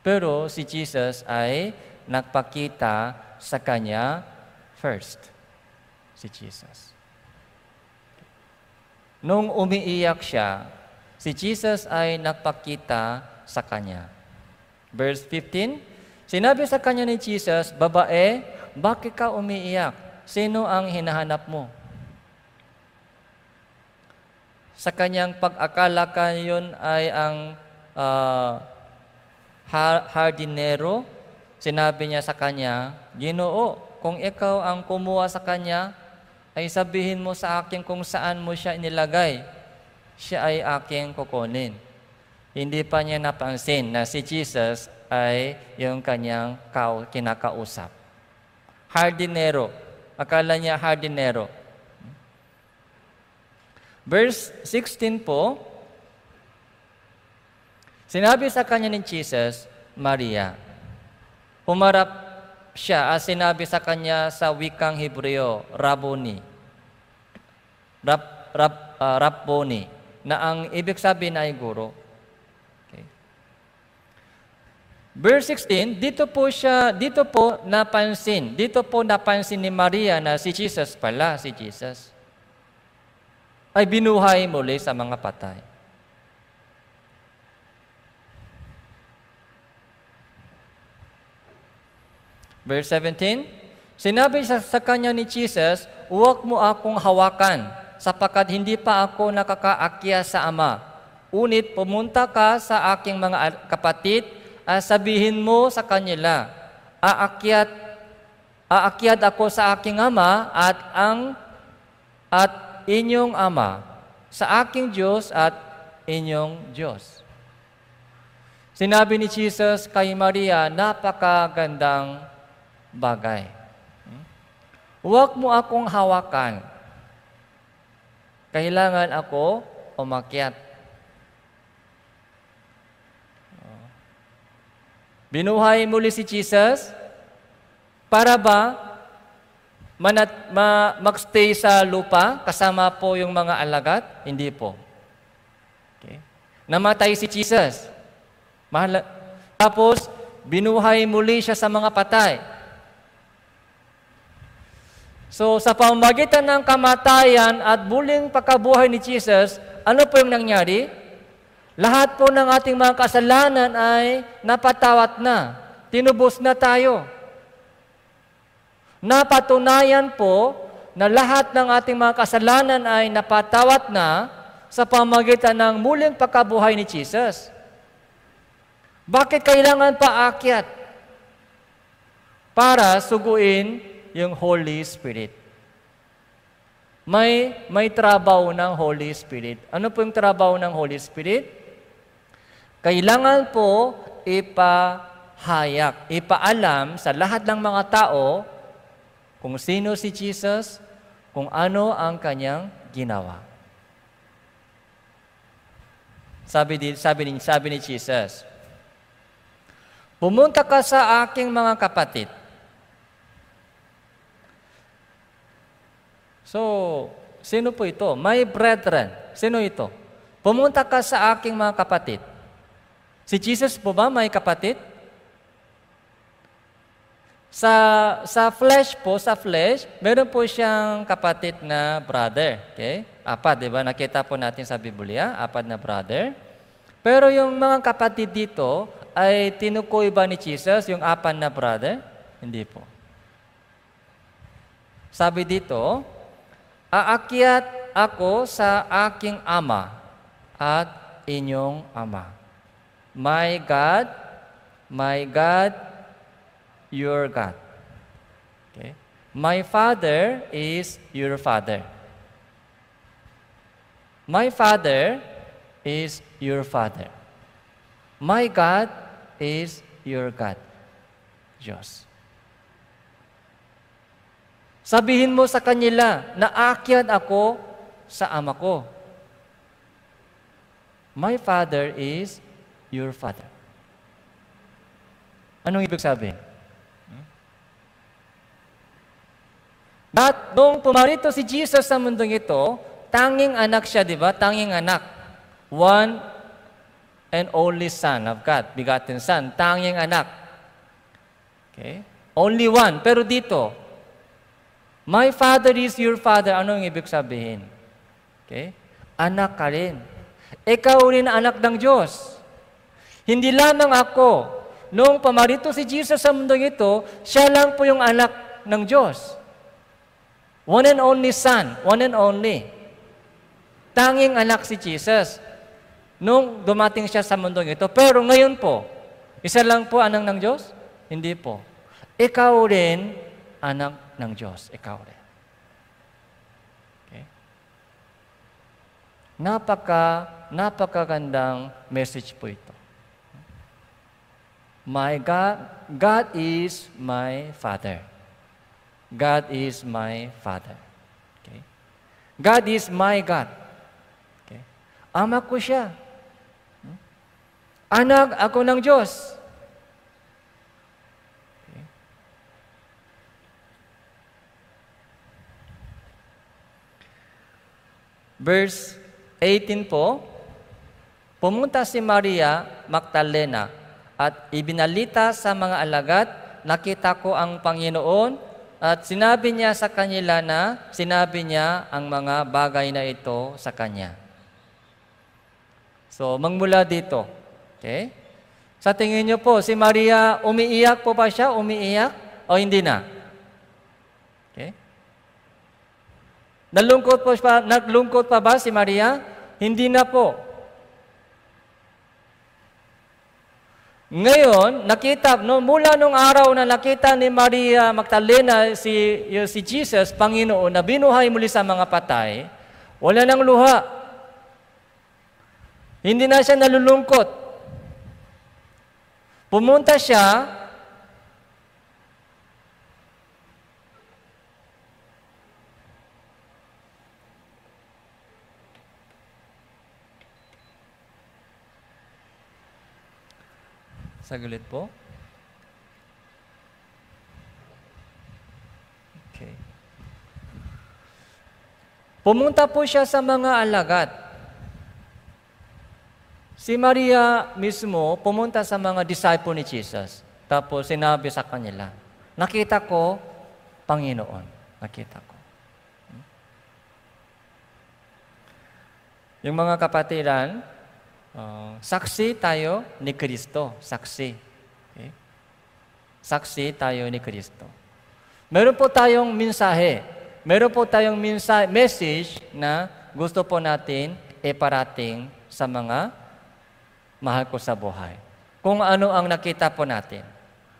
Pero si Jesus ay nagpakita sa kanya first. Si Jesus. Nung umiiyak siya, si Jesus ay nagpakita sa kanya. Verse 15, Sinabi sa kanya ni Jesus, Babae, bakit ka umiiyak? Sino ang hinahanap mo? Sa kanyang pag-akala kayon ay ang uh, hardinero, sinabi niya sa kanya, Ginoo, kung ikaw ang kumuha sa kanya, ay sabihin mo sa akin kung saan mo siya inilagay. Siya ay aking kukunin. Hindi pa niya napansin na si Jesus ay yung kanyang kinakausap. Hardinero. Akala niya hardinero. Verse 16 po, Sinabi sa kanya ni Jesus, Maria. Humarap siya at sinabi sa kanya sa wikang Hebreo, Raboni. Rab, rab, uh, ah, Raboni, na ang ibig sabihin ay guro. Verse 16, dito po siya, dito po napansin, dito po napansin ni Maria na si Jesus pala, si Jesus, ay binuhay muli sa mga patay. Verse 17, Sinabi sa, sa kanya ni Jesus, Huwag mo akong hawakan, sapagkat hindi pa ako nakakaakya sa Ama. Unit pumunta ka sa aking mga kapatid uh, sabihin mo sa kanila, aakyat, aakyat ako sa aking ama at ang at inyong ama sa aking Diyos at inyong Diyos. Sinabi ni Jesus kay Maria, napakagandang bagay. Huwag mo akong hawakan. Kailangan ako umakyat Binuhay muli si Jesus para ba manat, ma, magstay sa lupa kasama po yung mga alagat? Hindi po. Okay. Namatay si Jesus. Mahal, tapos, binuhay muli siya sa mga patay. So, sa pamamagitan ng kamatayan at buling pagkabuhay ni Jesus, ano po yung nangyari? Lahat po ng ating mga kasalanan ay napatawat na. Tinubos na tayo. Napatunayan po na lahat ng ating mga kasalanan ay napatawat na sa pamagitan ng muling pagkabuhay ni Jesus. Bakit kailangan pa paakyat? Para suguin yung Holy Spirit may may trabaho ng Holy Spirit. Ano po yung trabaho ng Holy Spirit? Kailangan po ipahayak, ipaalam sa lahat ng mga tao kung sino si Jesus, kung ano ang kanyang ginawa. Sabi din sabi ni sabi ni Jesus, Pumunta ka sa aking mga kapatid. So, sino po ito? My brethren. Sino ito? Pumunta ka sa aking mga kapatid. Si Jesus po ba may kapatid? Sa, sa flesh po, sa flesh, meron po siyang kapatid na brother. Okay? Apat, di ba? Nakita po natin sa Biblia, apat na brother. Pero yung mga kapatid dito, ay tinukoy ba ni Jesus yung apat na brother? Hindi po. Sabi dito, aakyat ako sa aking ama at inyong ama. My God, my God, your God. Okay? My father is your father. My father is your father. My God is your God. Diyos. Sabihin mo sa kanila na akyat ako sa ama ko. My father is your Father. Anong ibig sabihin? At nung pumarito si Jesus sa mundong ito, tanging anak siya, di ba? Tanging anak. One and only son of God, begotten son, tanging anak. Okay? Only one. Pero dito, my father is your father. Ano ang ibig sabihin? Okay? Anak ka rin. Ikaw rin anak ng Diyos. Hindi lamang ako. Noong pamarito si Jesus sa mundong ito, siya lang po yung anak ng Diyos. One and only son, one and only. Tanging anak si Jesus noong dumating siya sa mundong ito. Pero ngayon po, isa lang po anak ng Diyos? Hindi po. Ikaw rin anak ng Diyos. Ikaw rin. Napaka, napakagandang message po ito my God, God is my Father. God is my Father. Okay? God is my God. Okay? Ama ko siya. Hmm? Anak ako ng Diyos. Okay? Verse 18 po, pumunta si Maria Magdalena at ibinalita sa mga alagat, nakita ko ang Panginoon at sinabi niya sa kanila na sinabi niya ang mga bagay na ito sa kanya. So, magmula dito. Okay? Sa tingin niyo po, si Maria, umiiyak po ba siya? Umiiyak? O hindi na? Okay? Nalungkot po siya, naglungkot pa ba si Maria? Hindi na po. Ngayon, nakita, no, mula nung araw na nakita ni Maria Magdalena si, si Jesus, Panginoon, na binuhay muli sa mga patay, wala nang luha. Hindi na siya nalulungkot. Pumunta siya Saglit po. Okay. Pumunta po siya sa mga alagad. Si Maria mismo pumunta sa mga disciple ni Jesus. Tapos sinabi sa kanila, nakita ko, Panginoon, nakita ko. Hmm? Yung mga kapatiran, saksi tayo ni Kristo. Saksi. Okay? Saksi tayo ni Kristo. Meron po tayong mensahe. Meron po tayong mensahe, message na gusto po natin iparating sa mga mahal ko sa buhay. Kung ano ang nakita po natin.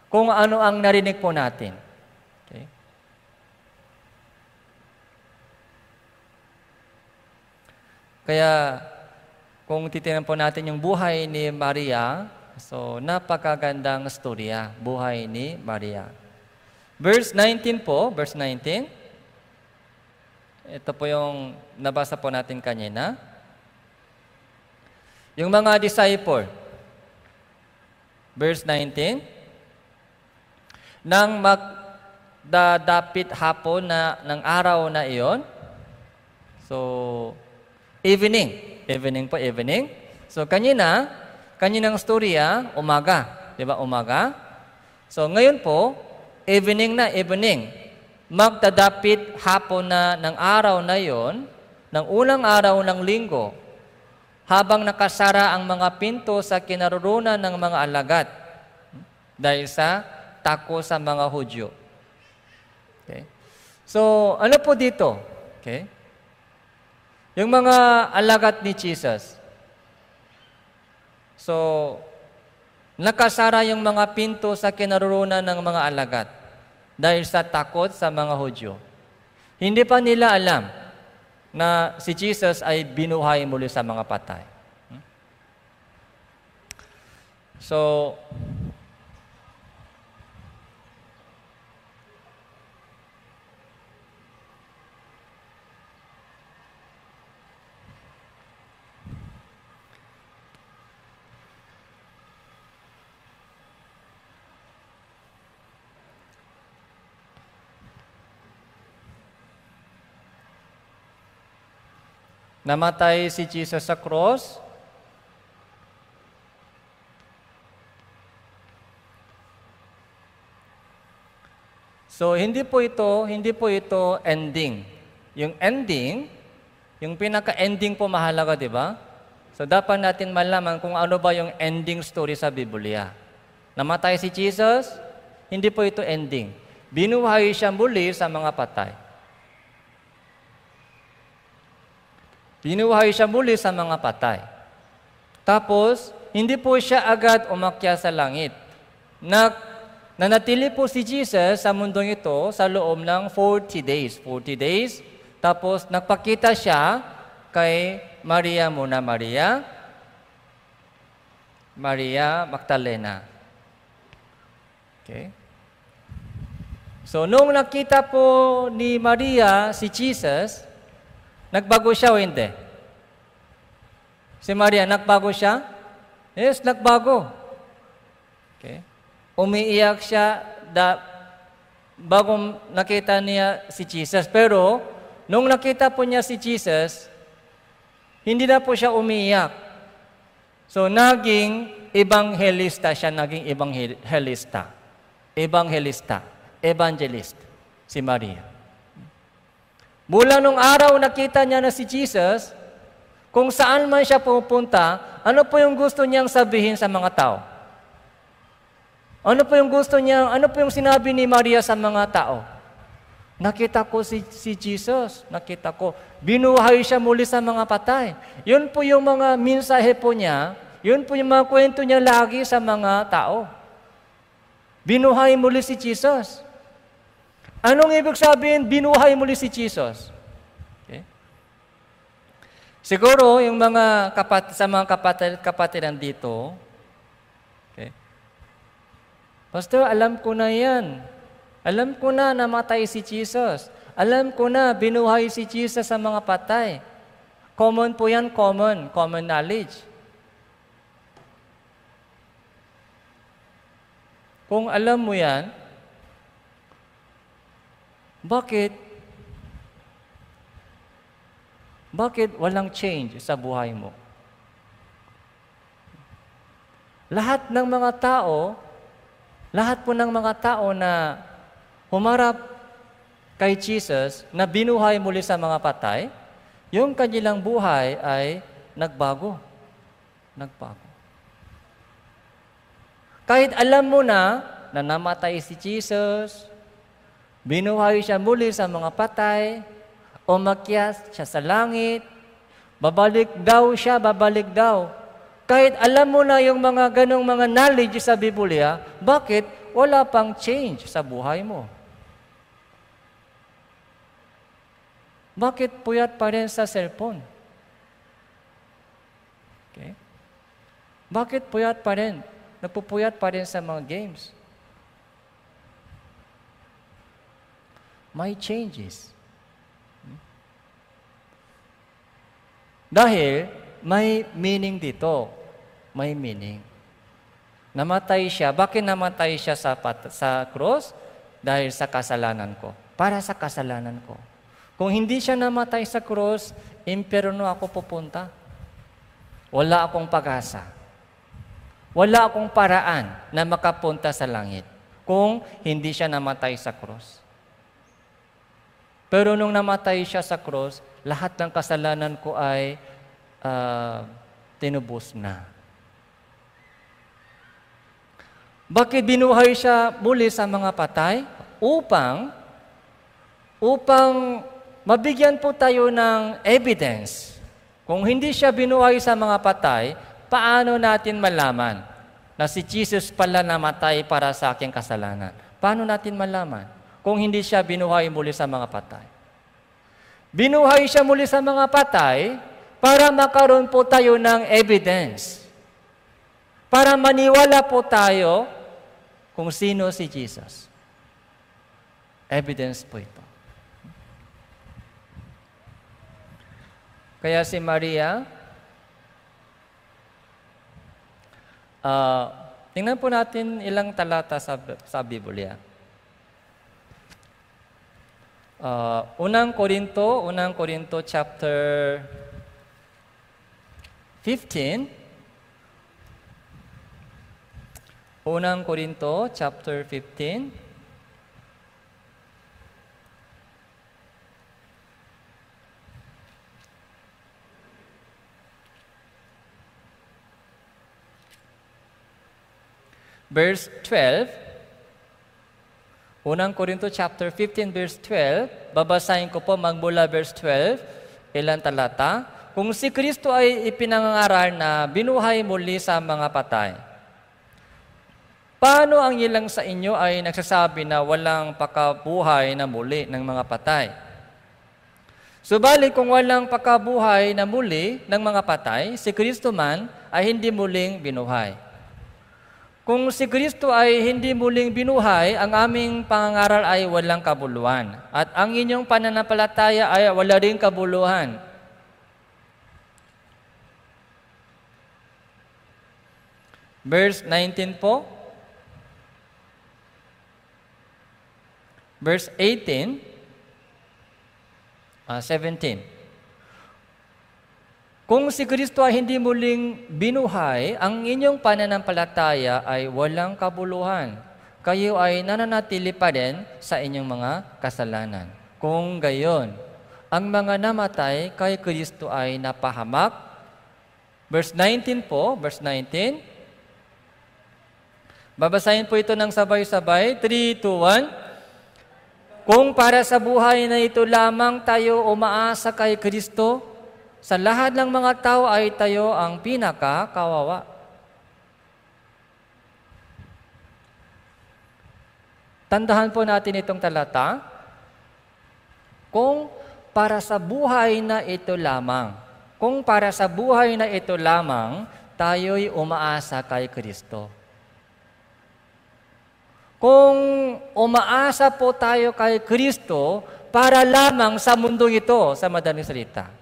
Kung ano ang narinig po natin. Okay? Kaya kung titingnan po natin yung buhay ni Maria, so napakagandang storya, buhay ni Maria. Verse 19 po, verse 19. Ito po yung nabasa po natin kanina. Yung mga disciple. Verse 19. Nang magdadapit hapon na ng araw na iyon, so evening, Evening po, evening. So kanina, kaninang storya, ah, umaga. Di ba, umaga? So ngayon po, evening na, evening. Magdadapit hapon na ng araw na yon, ng unang araw ng linggo, habang nakasara ang mga pinto sa kinarurunan ng mga alagat hmm, dahil sa tako sa mga Hudyo. Okay? So, ano po dito? Okay? Yung mga alagat ni Jesus. So, nakasara yung mga pinto sa kinarurunan ng mga alagat dahil sa takot sa mga Hudyo. Hindi pa nila alam na si Jesus ay binuhay muli sa mga patay. Hmm? So, Namatay si Jesus sa cross. So hindi po ito, hindi po ito ending. Yung ending, yung pinaka-ending po mahalaga, 'di ba? So dapat natin malaman kung ano ba yung ending story sa Biblia. Namatay si Jesus, hindi po ito ending. Binuhay siya muli sa mga patay. Pinuhay siya muli sa mga patay. Tapos, hindi po siya agad umakya sa langit. Na, nanatili po si Jesus sa mundong ito sa loob ng 40 days. 40 days. Tapos, nagpakita siya kay Maria muna Maria, Maria Magdalena. Okay? So, nung nakita po ni Maria si Jesus, Nagbago siya o hindi? Si Maria, nagbago siya? Yes, nagbago. Okay. Umiiyak siya da, bagong nakita niya si Jesus. Pero, nung nakita po niya si Jesus, hindi na po siya umiiyak. So, naging ebanghelista siya, naging ebanghelista. Ebanghelista, evangelist, si Maria. Mula nung araw nakita niya na si Jesus, kung saan man siya pupunta, ano po yung gusto niyang sabihin sa mga tao? Ano po yung gusto niya, ano po yung sinabi ni Maria sa mga tao? Nakita ko si, si Jesus, nakita ko. Binuhay siya muli sa mga patay. Yun po yung mga minsahe po niya, yun po yung mga kwento niya lagi sa mga tao. Binuhay muli si Jesus. Anong ibig sabihin, binuhay muli si Jesus? Okay? Siguro, yung mga kapat sa mga kapatid, kapatiran dito, okay? Pastor, alam ko na yan. Alam ko na namatay si Jesus. Alam ko na binuhay si Jesus sa mga patay. Common po yan, common, common knowledge. Kung alam mo yan, bakit? Bakit walang change sa buhay mo? Lahat ng mga tao, lahat po ng mga tao na humarap kay Jesus na binuhay muli sa mga patay, yung kanilang buhay ay nagbago. Nagbago. Kahit alam mo na na namatay si Jesus, Binuhay siya muli sa mga patay, umakyat siya sa langit, babalik daw siya, babalik daw. Kahit alam mo na yung mga ganong mga knowledge sa Biblia, bakit wala pang change sa buhay mo? Bakit puyat pa rin sa cellphone? Okay? Bakit puyat pa rin? Nagpupuyat pa rin sa mga games? may changes. Hmm? Dahil may meaning dito. May meaning. Namatay siya. Bakit namatay siya sa, pat- sa cross? Dahil sa kasalanan ko. Para sa kasalanan ko. Kung hindi siya namatay sa cross, imperno ako pupunta. Wala akong pag-asa. Wala akong paraan na makapunta sa langit kung hindi siya namatay sa cross. Pero nung namatay siya sa cross, lahat ng kasalanan ko ay uh, tinubos na. Bakit binuhay siya muli sa mga patay? Upang, upang mabigyan po tayo ng evidence. Kung hindi siya binuhay sa mga patay, paano natin malaman na si Jesus pala namatay para sa aking kasalanan? Paano natin malaman? kung hindi siya binuhay muli sa mga patay. Binuhay siya muli sa mga patay para makaroon po tayo ng evidence. Para maniwala po tayo kung sino si Jesus. Evidence po ito. Kaya si Maria, uh, tingnan po natin ilang talata sa, sa Biblia. Uh, unang Korinto, unang Korinto chapter 15. Unang Korinto chapter 15. Verse 12 Unang Korinto chapter 15 verse 12, babasahin ko po magmula verse 12, ilang talata. Kung si Kristo ay ipinangaral na binuhay muli sa mga patay, paano ang ilang sa inyo ay nagsasabi na walang pakabuhay na muli ng mga patay? Subalit kung walang pakabuhay na muli ng mga patay, si Kristo man ay hindi muling binuhay. Kung si Kristo ay hindi muling binuhay, ang aming pangangaral ay walang kabuluhan. At ang inyong pananampalataya ay wala rin kabuluhan. Verse 19 po. Verse 18, uh, 17. Kung si Kristo ay hindi muling binuhay, ang inyong pananampalataya ay walang kabuluhan. Kayo ay nananatili pa rin sa inyong mga kasalanan. Kung gayon, ang mga namatay kay Kristo ay napahamak. Verse 19 po, verse 19. Babasahin po ito ng sabay-sabay. 3, 2, 1. Kung para sa buhay na ito lamang tayo umaasa kay Kristo, sa lahat ng mga tao ay tayo ang pinakakawawa. Tandahan po natin itong talata. Kung para sa buhay na ito lamang, kung para sa buhay na ito lamang, tayo'y umaasa kay Kristo. Kung umaasa po tayo kay Kristo, para lamang sa mundong ito, sa madaling salita.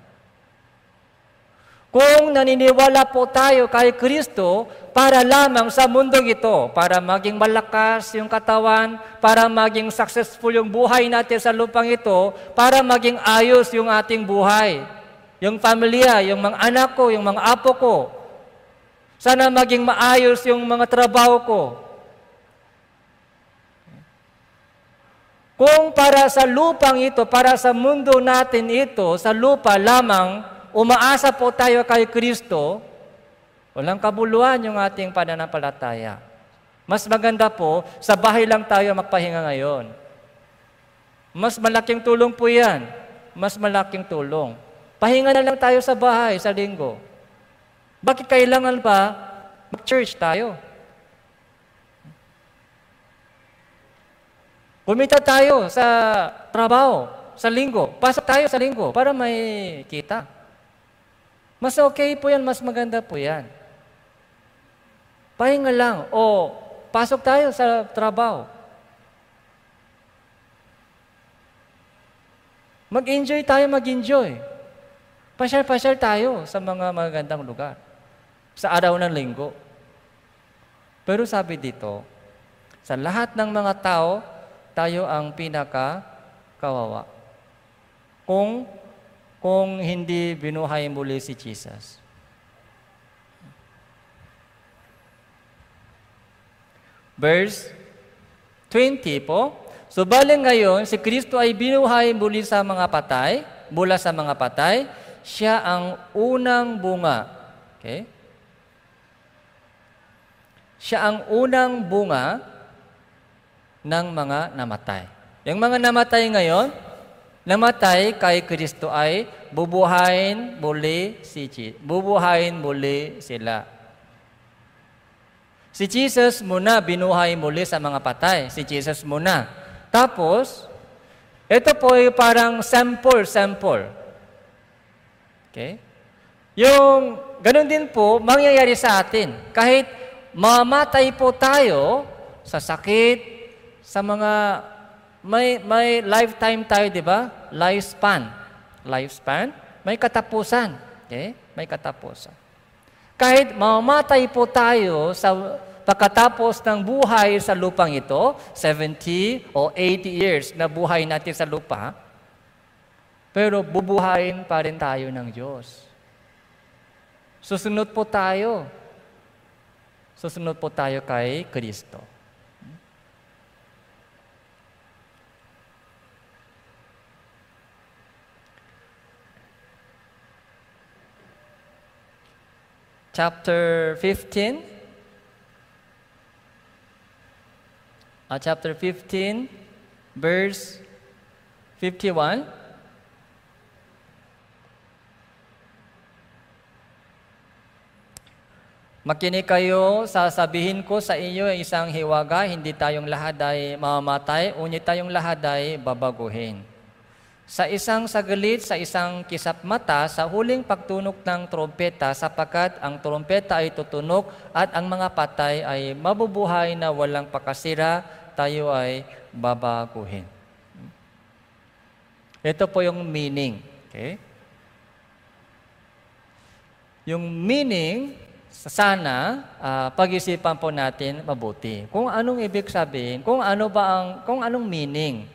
Kung naniniwala po tayo kay Kristo para lamang sa mundong ito, para maging malakas yung katawan, para maging successful yung buhay natin sa lupang ito, para maging ayos yung ating buhay, yung pamilya, yung mga anak ko, yung mga apo ko. Sana maging maayos yung mga trabaho ko. Kung para sa lupang ito, para sa mundo natin ito, sa lupa lamang, umaasa po tayo kay Kristo, walang kabuluhan yung ating pananampalataya. Mas maganda po, sa bahay lang tayo magpahinga ngayon. Mas malaking tulong po yan. Mas malaking tulong. Pahinga na lang tayo sa bahay sa linggo. Bakit kailangan pa mag-church tayo? Kumita tayo sa trabaho, sa linggo. Pasok tayo sa linggo para may kita. Mas okay po yan, mas maganda po yan. Pahinga lang o pasok tayo sa trabaho. Mag-enjoy tayo, mag-enjoy. Pasyal-pasyal tayo sa mga magandang lugar. Sa araw ng linggo. Pero sabi dito, sa lahat ng mga tao, tayo ang pinaka-kawawa. Kung kung hindi binuhay muli si Jesus. Verse 20 po. So bale ngayon, si Kristo ay binuhay muli sa mga patay, mula sa mga patay, siya ang unang bunga. Okay? Siya ang unang bunga ng mga namatay. Yung mga namatay ngayon, Namatay kay Kristo ay bubuhayin muli si Jesus. Bubuhayin muli sila. Si Jesus muna binuhay muli sa mga patay. Si Jesus muna. Tapos, ito po ay parang sample-sample. Okay? Yung ganun din po mangyayari sa atin. Kahit mamatay po tayo sa sakit, sa mga may, may lifetime tayo, di ba? Lifespan. Lifespan. May katapusan. Okay? May katapusan. Kahit mamatay po tayo sa pagkatapos ng buhay sa lupang ito, 70 o 80 years na buhay natin sa lupa, pero bubuhayin pa rin tayo ng Diyos. Susunod po tayo. Susunod po tayo kay Kristo. chapter 15. Uh, chapter 15, verse 51. Makinig kayo, sasabihin ko sa inyo ang isang hiwaga, hindi tayong lahat ay mamamatay, unit tayong lahat ay babaguhin. Sa isang sagalit, sa isang kisap mata, sa huling pagtunog ng trompeta, sapagkat ang trompeta ay tutunog at ang mga patay ay mabubuhay na walang pakasira, tayo ay babaguhin. Ito po yung meaning. Okay? Yung meaning, sana uh, pag-isipan po natin mabuti. Kung anong ibig sabihin, kung ano ba ang kung anong meaning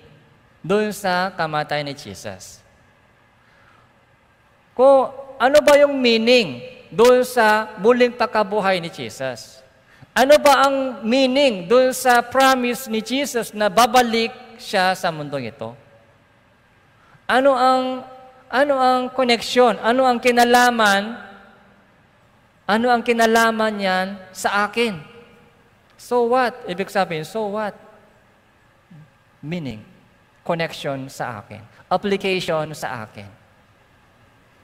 doon sa kamatay ni Jesus. Ko ano ba yung meaning doon sa muling pagkabuhay ni Jesus? Ano ba ang meaning doon sa promise ni Jesus na babalik siya sa mundong ito? Ano ang ano ang connection? Ano ang kinalaman? Ano ang kinalaman niyan sa akin? So what? Ibig sabihin, so what? Meaning connection sa akin, application sa akin.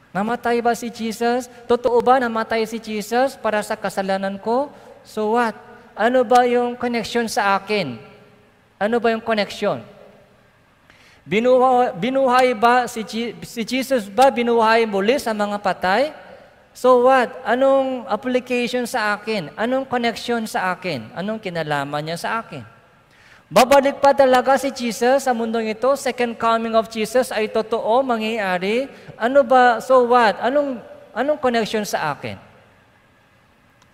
Namatay ba si Jesus? Totoo ba namatay si Jesus para sa kasalanan ko? So what? Ano ba yung connection sa akin? Ano ba yung connection? Binuha, binuhay ba si, si Jesus ba binuhay muli sa mga patay? So what? Anong application sa akin? Anong connection sa akin? Anong kinalaman niya sa akin? Babalik pa talaga si Jesus sa mundong ito. Second coming of Jesus ay totoo, mangyayari. Ano ba, so what? Anong, anong connection sa akin?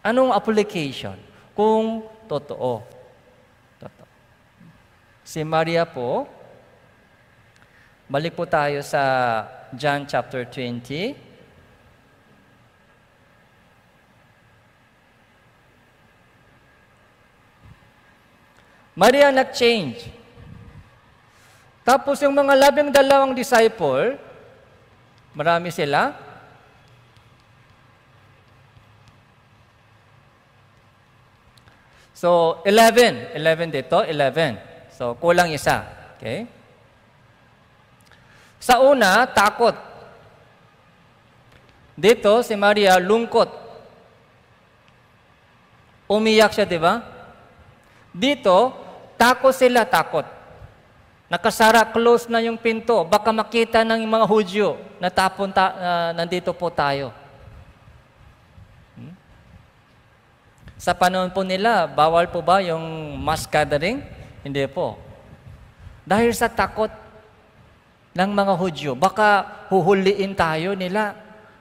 Anong application? Kung totoo. totoo. Si Maria po, balik po tayo sa John chapter 20. Maria nag-change. Tapos yung mga labing dalawang disciple, marami sila. So, 11. 11 dito, 11. So, kulang isa. Okay? Sa una, takot. Dito, si Maria, lungkot. Umiyak siya, di ba? Dito, Takot sila, takot. Nakasara, close na yung pinto. Baka makita ng mga Hudyo na tapunta, uh, nandito po tayo. Hmm? Sa panahon po nila, bawal po ba yung mass gathering? Hindi po. Dahil sa takot ng mga Hudyo, baka huhuliin tayo nila.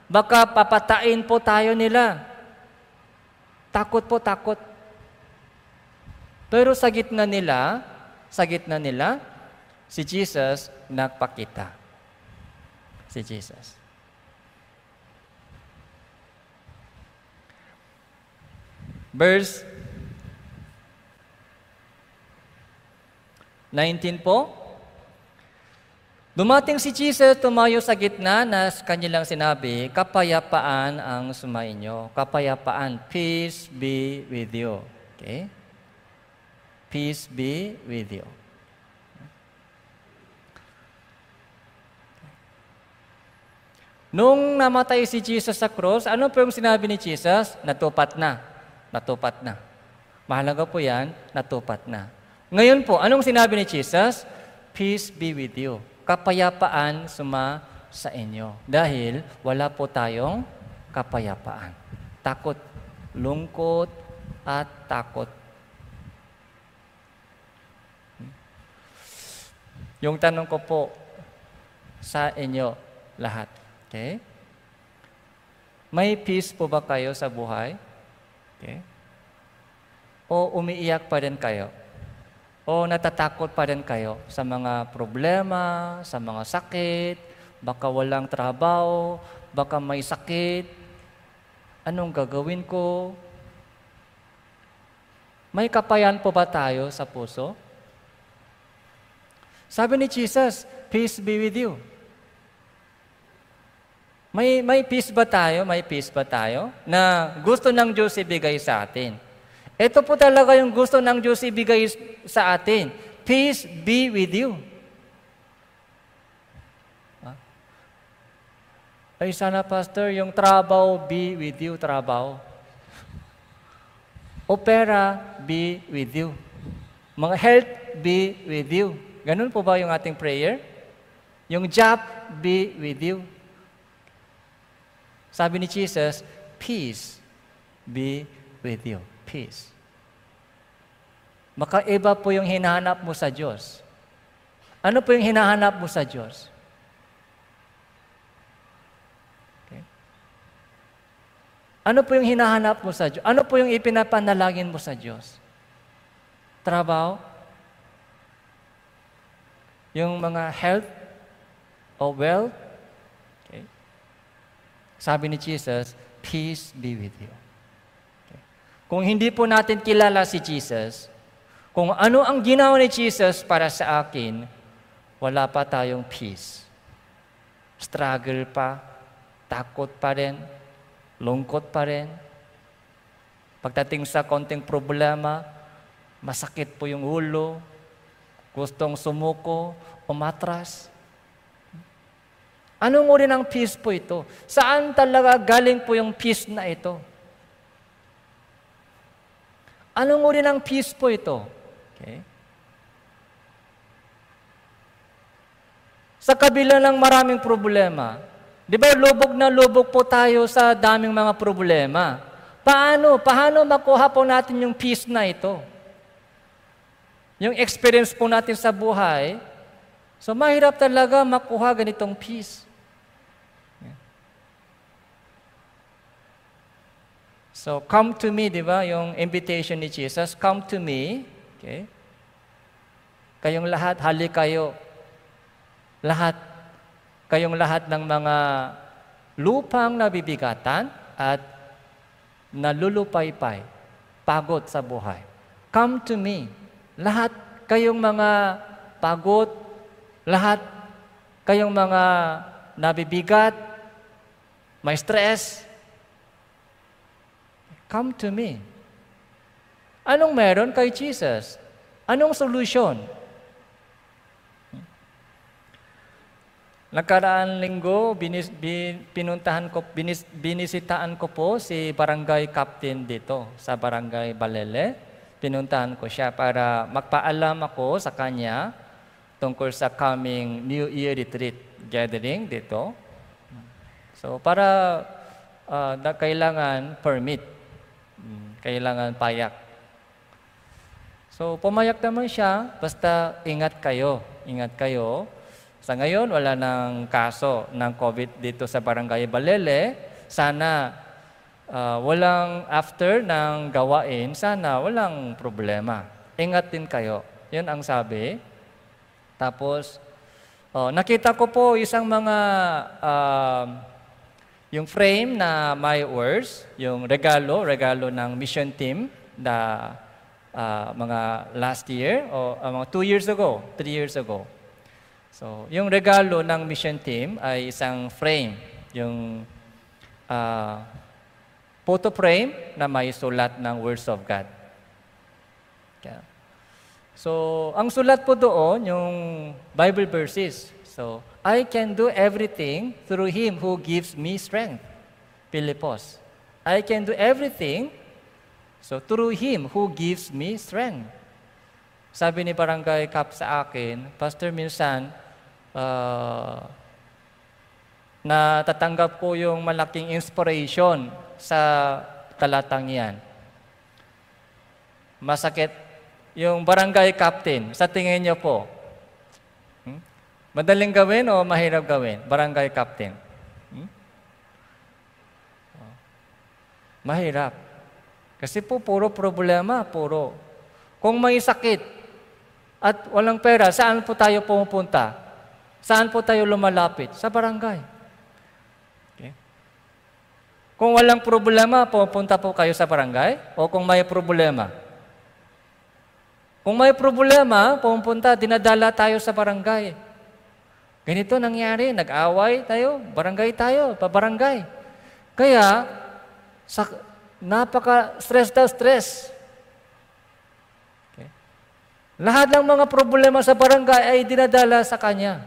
Baka papatain po tayo nila. Takot po, takot. Pero sa gitna nila, sa gitna nila, si Jesus nagpakita. Si Jesus. Verse 19 po. Dumating si Jesus, tumayo sa gitna na kanilang sinabi, Kapayapaan ang sumainyo. Kapayapaan. Peace be with you. Okay? Peace be with you. Nung namatay si Jesus sa cross, ano po yung sinabi ni Jesus? Natupat na. Natupat na. Mahalaga po yan, natupat na. Ngayon po, anong sinabi ni Jesus? Peace be with you. Kapayapaan suma sa inyo. Dahil wala po tayong kapayapaan. Takot, lungkot, at takot Yung tanong ko po sa inyo lahat. Okay? May peace po ba kayo sa buhay? Okay? O umiiyak pa rin kayo? O natatakot pa rin kayo sa mga problema, sa mga sakit, baka walang trabaho, baka may sakit, anong gagawin ko? May kapayan po ba tayo sa puso? Sabi ni Jesus, peace be with you. May, may peace ba tayo? May peace ba tayo? Na gusto ng Diyos ibigay sa atin. Ito po talaga yung gusto ng Diyos ibigay sa atin. Peace be with you. Ah. Ay sana, Pastor, yung trabaho be with you, trabaho. Opera be with you. Mga health be with you. Ganun po ba yung ating prayer? Yung job be with you. Sabi ni Jesus, peace be with you. Peace. Makaiba po yung hinahanap mo sa Diyos. Ano po yung hinahanap mo sa Diyos? Okay. Ano po yung hinahanap mo sa Diyos? Ano po yung ipinapanalangin mo sa Diyos? Trabaho? Yung mga health o wealth, okay? sabi ni Jesus, peace be with you. Okay? Kung hindi po natin kilala si Jesus, kung ano ang ginawa ni Jesus para sa akin, wala pa tayong peace. Struggle pa, takot pa rin, lungkot pa rin. Pagdating sa konting problema, masakit po yung ulo, Gustong sumuko, umatras. Anong uri ng peace po ito? Saan talaga galing po yung peace na ito? Anong uri ng peace po ito? Okay. Sa kabila ng maraming problema, di ba lubog na lubog po tayo sa daming mga problema? Paano? Paano makuha po natin yung peace na ito? yung experience po natin sa buhay, so mahirap talaga makuha ganitong peace. So, come to me, di ba? Yung invitation ni Jesus, come to me. Okay? Kayong lahat, halik kayo. Lahat. Kayong lahat ng mga lupang nabibigatan at nalulupaypay, pagod sa buhay. Come to me. Lahat kayong mga pagod, lahat kayong mga nabibigat, may stress, come to me. Anong meron kay Jesus? Anong solusyon? Nakaraan linggo, binis, bin, pinuntahan ko, binis, binisitaan ko po si barangay captain dito sa barangay Balele pinuntahan ko siya para magpaalam ako sa kanya tungkol sa coming New Year retreat gathering dito. So para uh, na kailangan permit, hmm, kailangan payak. So pumayak naman siya, basta ingat kayo, ingat kayo. Sa ngayon, wala nang kaso ng COVID dito sa Barangay Balele. Sana uh, walang after ng gawain, sana walang problema. Ingat din kayo. Yun ang sabi. Tapos, oh, nakita ko po isang mga, uh, yung frame na my words, yung regalo, regalo ng mission team na uh, mga last year o uh, mga two years ago, three years ago. So, yung regalo ng mission team ay isang frame, yung uh, photo frame na may sulat ng words of God. Yeah. So, ang sulat po doon, yung Bible verses. So, I can do everything through Him who gives me strength. Philippos. I can do everything so through Him who gives me strength. Sabi ni Barangay Kap sa akin, Pastor, minsan, uh, natatanggap ko yung malaking inspiration sa talatang yan. Masakit. Yung barangay captain, sa tingin niyo po, hmm? madaling gawin o mahirap gawin? Barangay captain. Hmm? Oh. Mahirap. Kasi po, puro problema, puro. Kung may sakit at walang pera, saan po tayo pumupunta? Saan po tayo lumalapit? Sa barangay. Kung walang problema, pupunta po kayo sa barangay o kung may problema. Kung may problema, pupunta, dinadala tayo sa barangay. Ganito nangyari, nag-away tayo, barangay tayo, pabarangay. Kaya, sa, napaka-stress daw stress. Okay. Lahat ng mga problema sa barangay ay dinadala sa kanya.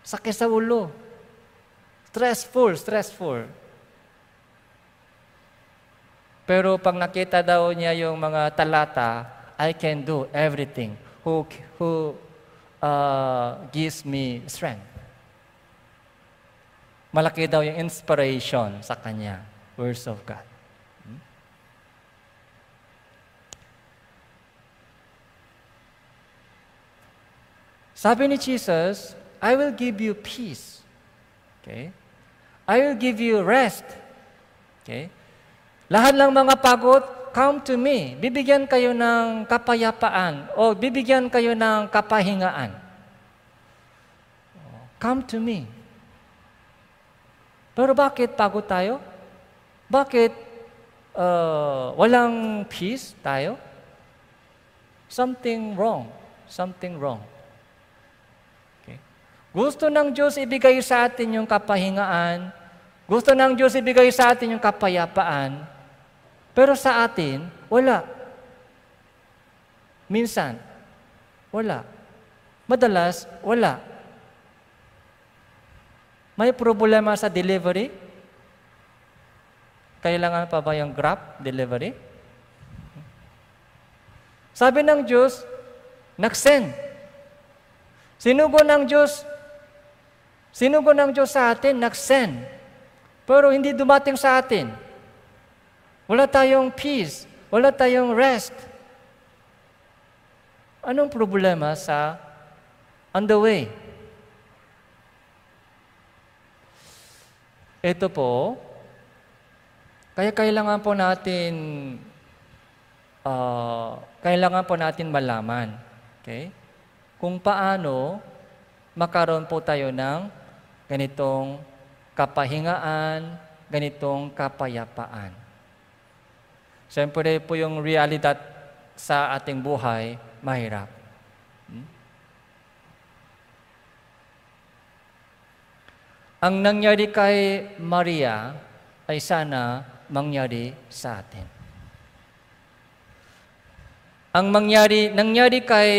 Sakit sa ulo. Stressful, stressful. Pero pag nakita daw niya yung mga talata, I can do everything who, who uh, gives me strength. Malaki daw yung inspiration sa kanya, words of God. Sabi ni Jesus, I will give you peace. Okay? I will give you rest. Okay? Lahat ng mga pagod, come to me. Bibigyan kayo ng kapayapaan o bibigyan kayo ng kapahingaan. Come to me. Pero bakit pagod tayo? Bakit uh, walang peace tayo? Something wrong. Something wrong. Okay. Gusto ng Diyos ibigay sa atin yung kapahingaan. Gusto ng Diyos ibigay sa atin yung kapayapaan. Pero sa atin, wala. Minsan, wala. Madalas, wala. May problema sa delivery? Kailangan pa ba yung Grab delivery? Sabi ng Diyos, nagsend. Sinugo ng Diyos, sinugo ng Diyos sa atin, nagsend. Pero hindi dumating sa atin. Wala tayong peace. Wala tayong rest. Anong problema sa on the way? Ito po, kaya kailangan po natin uh, kailangan po natin malaman okay? kung paano makaroon po tayo ng ganitong kapahingaan, ganitong kapayapaan. Siyempre po yung realidad sa ating buhay, mahirap. Hmm? Ang nangyari kay Maria ay sana mangyari sa atin. Ang mangyari, nangyari kay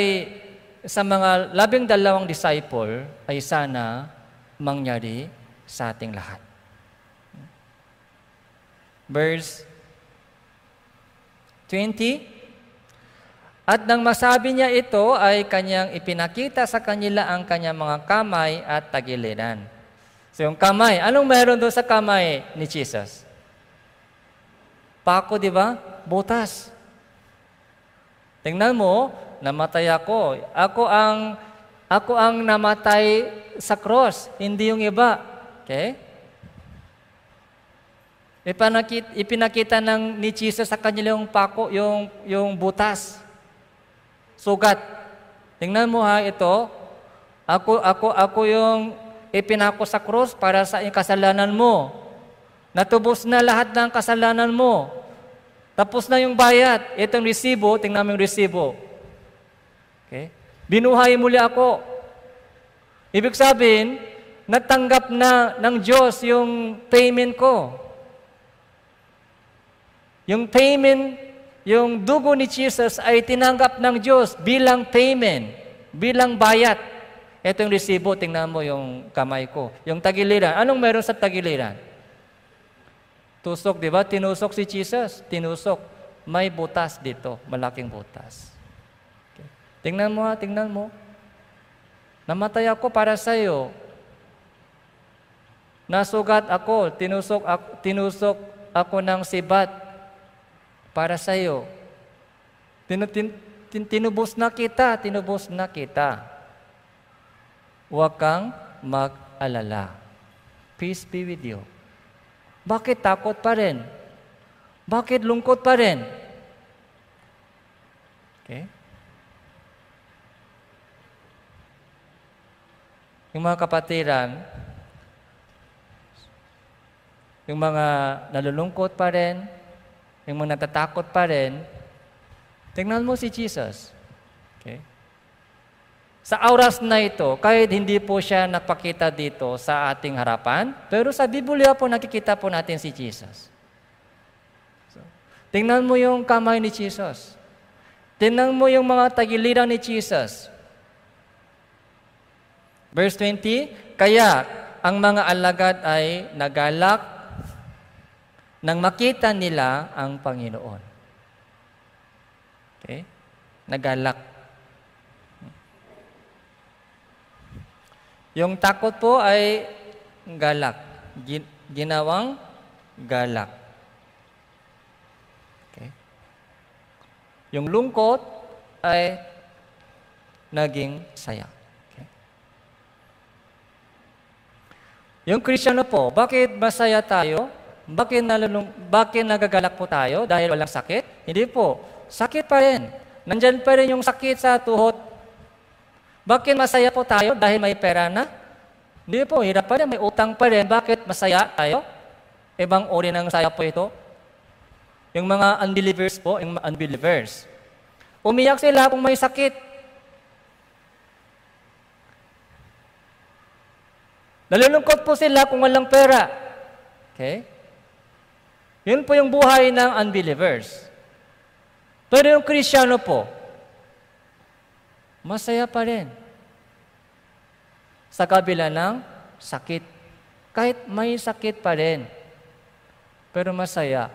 sa mga labing dalawang disciple ay sana mangyari sa ating lahat. Hmm? Verse 20. At nang masabi niya ito ay kanyang ipinakita sa kanila ang kanyang mga kamay at tagiliran. So yung kamay, anong meron doon sa kamay ni Jesus? Pako, di ba? Butas. Tingnan mo, namatay ako. Ako ang ako ang namatay sa cross, hindi yung iba. Okay? Ipanakit, ipinakita ng ni Jesus sa kanya yung pako, yung, yung butas. Sugat. Tingnan mo ha ito. Ako, ako, ako yung ipinako sa cross para sa kasalanan mo. Natubos na lahat ng kasalanan mo. Tapos na yung bayat. Itong resibo, tingnan mo yung resibo. Okay? Binuhay muli ako. Ibig sabihin, natanggap na ng Diyos yung payment ko. Yung payment, yung dugo ni Jesus ay tinanggap ng Diyos bilang payment, bilang bayat. Ito yung resibo, tingnan mo yung kamay ko. Yung tagiliran, anong meron sa tagiliran? Tusok, di ba? Tinusok si Jesus, tinusok. May butas dito, malaking butas. Okay. Tingnan mo ha, tingnan mo. Namatay ako para sa iyo. Nasugat ako, tinusok ako, tinusok ako ng sibat para sa iyo. Tin, tin, tin, tinubos na kita, tinubos na kita. Huwag kang mag-alala. Peace be with you. Bakit takot pa rin? Bakit lungkot pa rin? Okay? Yung mga kapatiran, yung mga nalulungkot pa rin, yung mga natatakot pa rin, tingnan mo si Jesus. Okay? Sa oras na ito, kahit hindi po siya nakpakita dito sa ating harapan, pero sa Biblia po nakikita po natin si Jesus. So, tingnan mo yung kamay ni Jesus. Tingnan mo yung mga tagiliran ni Jesus. Verse 20, Kaya ang mga alagad ay nagalak nang makita nila ang Panginoon. Okay? Nagalak. Yung takot po ay galak. Ginawang galak. Okay? Yung lungkot ay naging saya. Okay? Yung Kristiyano po, bakit masaya tayo? Bakit, nalulung, bakit nagagalak po tayo? Dahil walang sakit? Hindi po. Sakit pa rin. Nandyan pa rin yung sakit sa tuhot. Bakit masaya po tayo? Dahil may pera na? Hindi po, hirap pa rin. May utang pa rin. Bakit masaya tayo? Ibang uri ng saya po ito. Yung mga unbelievers po, yung unbelievers. Umiyak sila kung may sakit. Nalulungkot po sila kung walang pera. Okay? Yun po yung buhay ng unbelievers. Pero yung krisyano po, masaya pa rin. Sa kabila ng sakit. Kahit may sakit pa rin, pero masaya.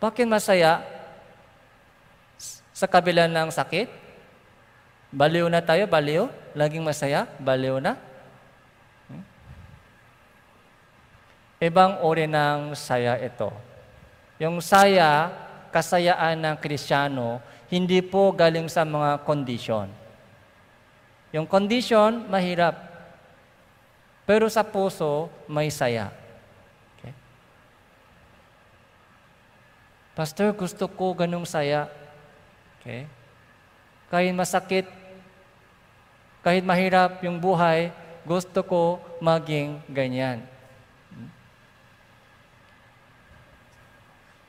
Bakit masaya? Sa kabila ng sakit? Baliw na tayo, baliw? Laging masaya, baliw na? Ibang uri ng saya ito. Yung saya, kasayaan ng Kristiyano, hindi po galing sa mga kondisyon. Yung condition, mahirap. Pero sa puso, may saya. Okay? Pastor, gusto ko ganung saya. Okay? Kahit masakit, kahit mahirap yung buhay, gusto ko maging ganyan.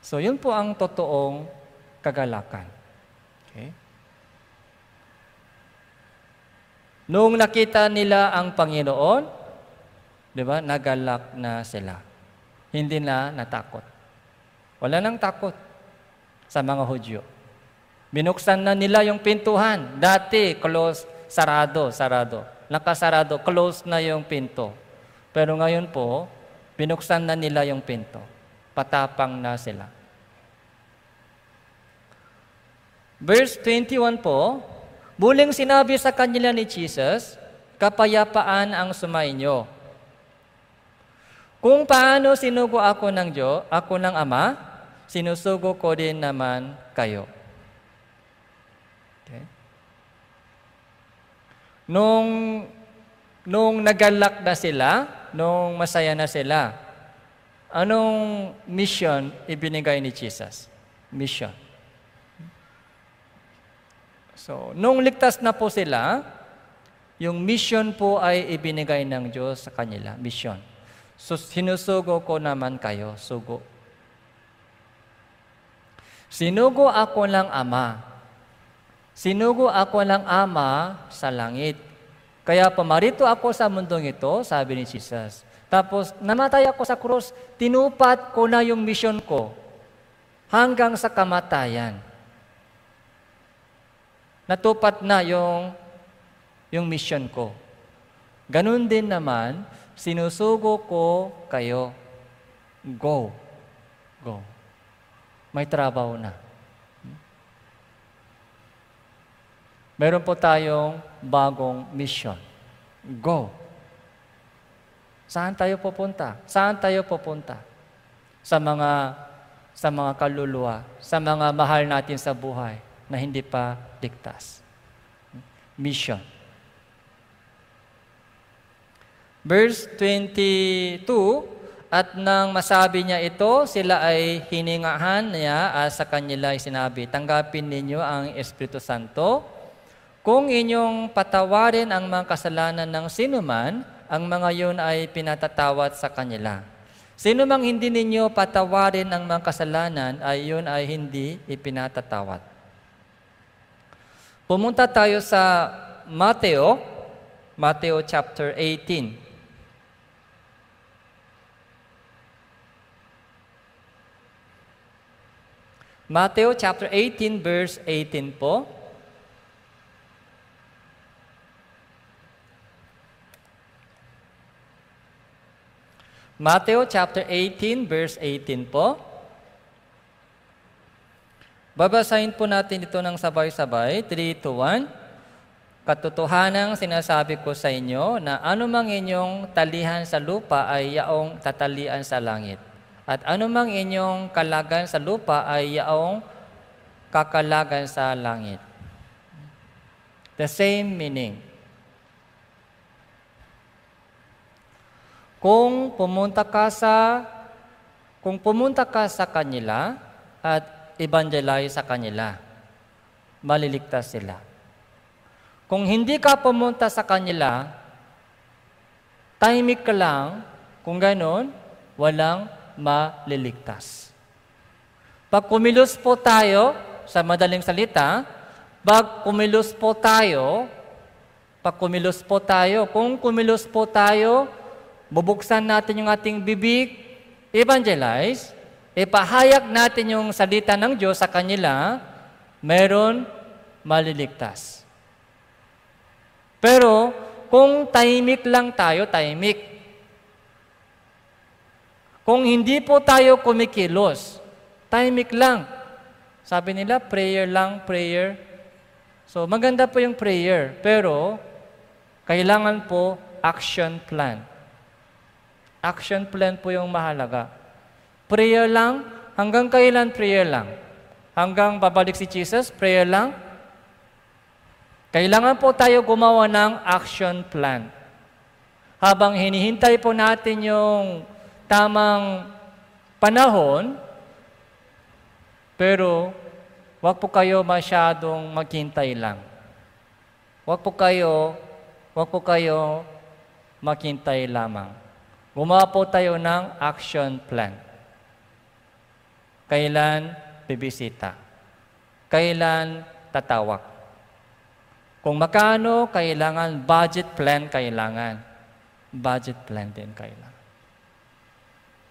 So, yun po ang totoong kagalakan. Okay? Noong nakita nila ang Panginoon, di ba, nagalak na sila. Hindi na natakot. Wala nang takot sa mga Hudyo. Binuksan na nila yung pintuhan. Dati, close, sarado, sarado. Nakasarado, close na yung pinto. Pero ngayon po, binuksan na nila yung pinto. Patapang na sila. Verse 21 po, Muling sinabi sa kanila ni Jesus, Kapayapaan ang sumainyo. Kung paano sinugo ako ng Diyos, ako ng Ama, sinusugo ko din naman kayo. Okay. Nung, nung nagalak na sila, nung masaya na sila, Anong mission ibinigay ni Jesus? Mission. So, nung ligtas na po sila, yung mission po ay ibinigay ng Diyos sa kanila, mission. So, sinusugo ko naman kayo, sugo. Sinugo ako ng Ama. Sinugo ako ng Ama sa langit. Kaya pamarito ako sa mundong ito, sabi ni Jesus. Tapos, namatay ako sa krus, tinupad ko na yung mission ko hanggang sa kamatayan. Natupad na yung, yung mission ko. Ganun din naman, sinusugo ko kayo. Go. Go. May trabaho na. Meron po tayong bagong mission. Go. Saan tayo pupunta? Saan tayo pupunta? Sa mga sa mga kaluluwa, sa mga mahal natin sa buhay na hindi pa ligtas. Mission. Verse 22, at nang masabi niya ito, sila ay hiningahan niya at sa kanila ay sinabi, Tanggapin ninyo ang Espiritu Santo. Kung inyong patawarin ang mga kasalanan ng sinuman, ang mga yun ay pinatatawad sa kanila. Sino mang hindi ninyo patawarin ang mga kasalanan ay yun ay hindi ipinatatawad. Pumunta tayo sa Mateo, Mateo chapter 18. Mateo chapter 18 verse 18 po. Matthew chapter 18 verse 18 po. Babasahin po natin ito ng sabay-sabay, 3 to 1. Katotohanang sinasabi ko sa inyo na anumang inyong talihan sa lupa ay yaong tatalian sa langit. At anumang inyong kalagan sa lupa ay yaong kakalagan sa langit. The same meaning. Kung pumunta ka sa kung pumunta ka sa kanila at evangelize sa kanila, maliligtas sila. Kung hindi ka pumunta sa kanila, timing ka lang, kung ganoon, walang maliligtas. Pag kumilos po tayo, sa madaling salita, pag kumilos po tayo, pag kumilos po tayo, kung kumilos po tayo Bubuksan natin yung ating bibig, evangelize, ipahayag natin yung salita ng Diyos sa kanila, meron maliligtas. Pero kung tahimik lang tayo, tahimik. Kung hindi po tayo kumikilos, timing lang. Sabi nila, prayer lang, prayer. So maganda po yung prayer, pero kailangan po action plan. Action plan po yung mahalaga. Prayer lang, hanggang kailan prayer lang? Hanggang babalik si Jesus, prayer lang? Kailangan po tayo gumawa ng action plan. Habang hinihintay po natin yung tamang panahon, pero wag po kayo masyadong maghintay lang. Wag po kayo, wag po kayo maghintay lamang. Gumawa po tayo ng action plan. Kailan bibisita? Kailan tatawag? Kung magkano kailangan budget plan kailangan. Budget plan din kailangan.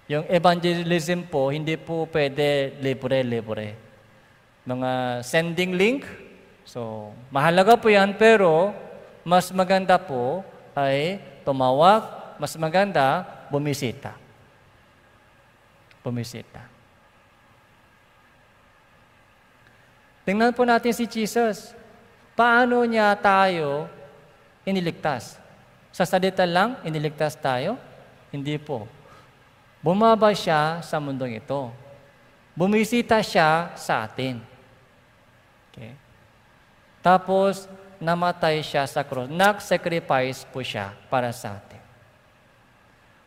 Yung evangelism po, hindi po pwede libre-libre. Mga sending link, so mahalaga po yan, pero mas maganda po ay tumawag mas maganda, bumisita. Bumisita. Tingnan po natin si Jesus. Paano niya tayo iniligtas? Sa salita lang, iniligtas tayo? Hindi po. Bumaba siya sa mundong ito. Bumisita siya sa atin. Okay. Tapos, namatay siya sa cross. Nag-sacrifice po siya para sa atin.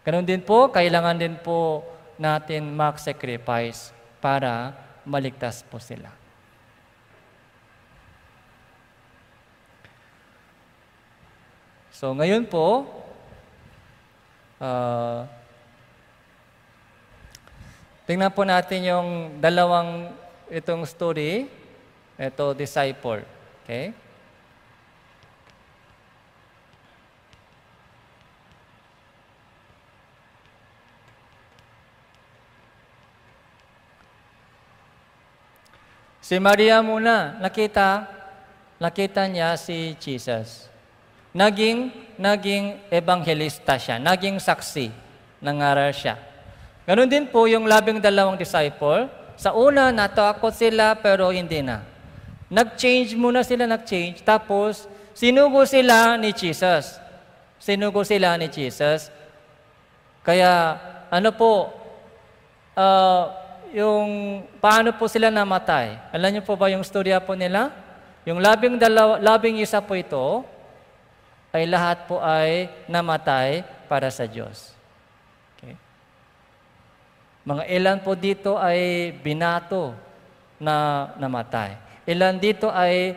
Ganon din po, kailangan din po natin mag-sacrifice para maligtas po sila. So ngayon po, uh, tingnan po natin yung dalawang itong story, ito disciple. Okay? Si Maria muna, nakita, nakita niya si Jesus. Naging, naging ebanghelista siya, naging saksi, nangaral siya. Ganon din po yung labing dalawang disciple. Sa una, natakot sila pero hindi na. Nag-change muna sila, nag-change. Tapos, sinugo sila ni Jesus. Sinugo sila ni Jesus. Kaya, ano po, uh, yung paano po sila namatay. Alam niyo po ba yung storya po nila? Yung labing, dalawa, labing isa po ito, ay lahat po ay namatay para sa Diyos. Okay? Mga ilan po dito ay binato na namatay. Ilan dito ay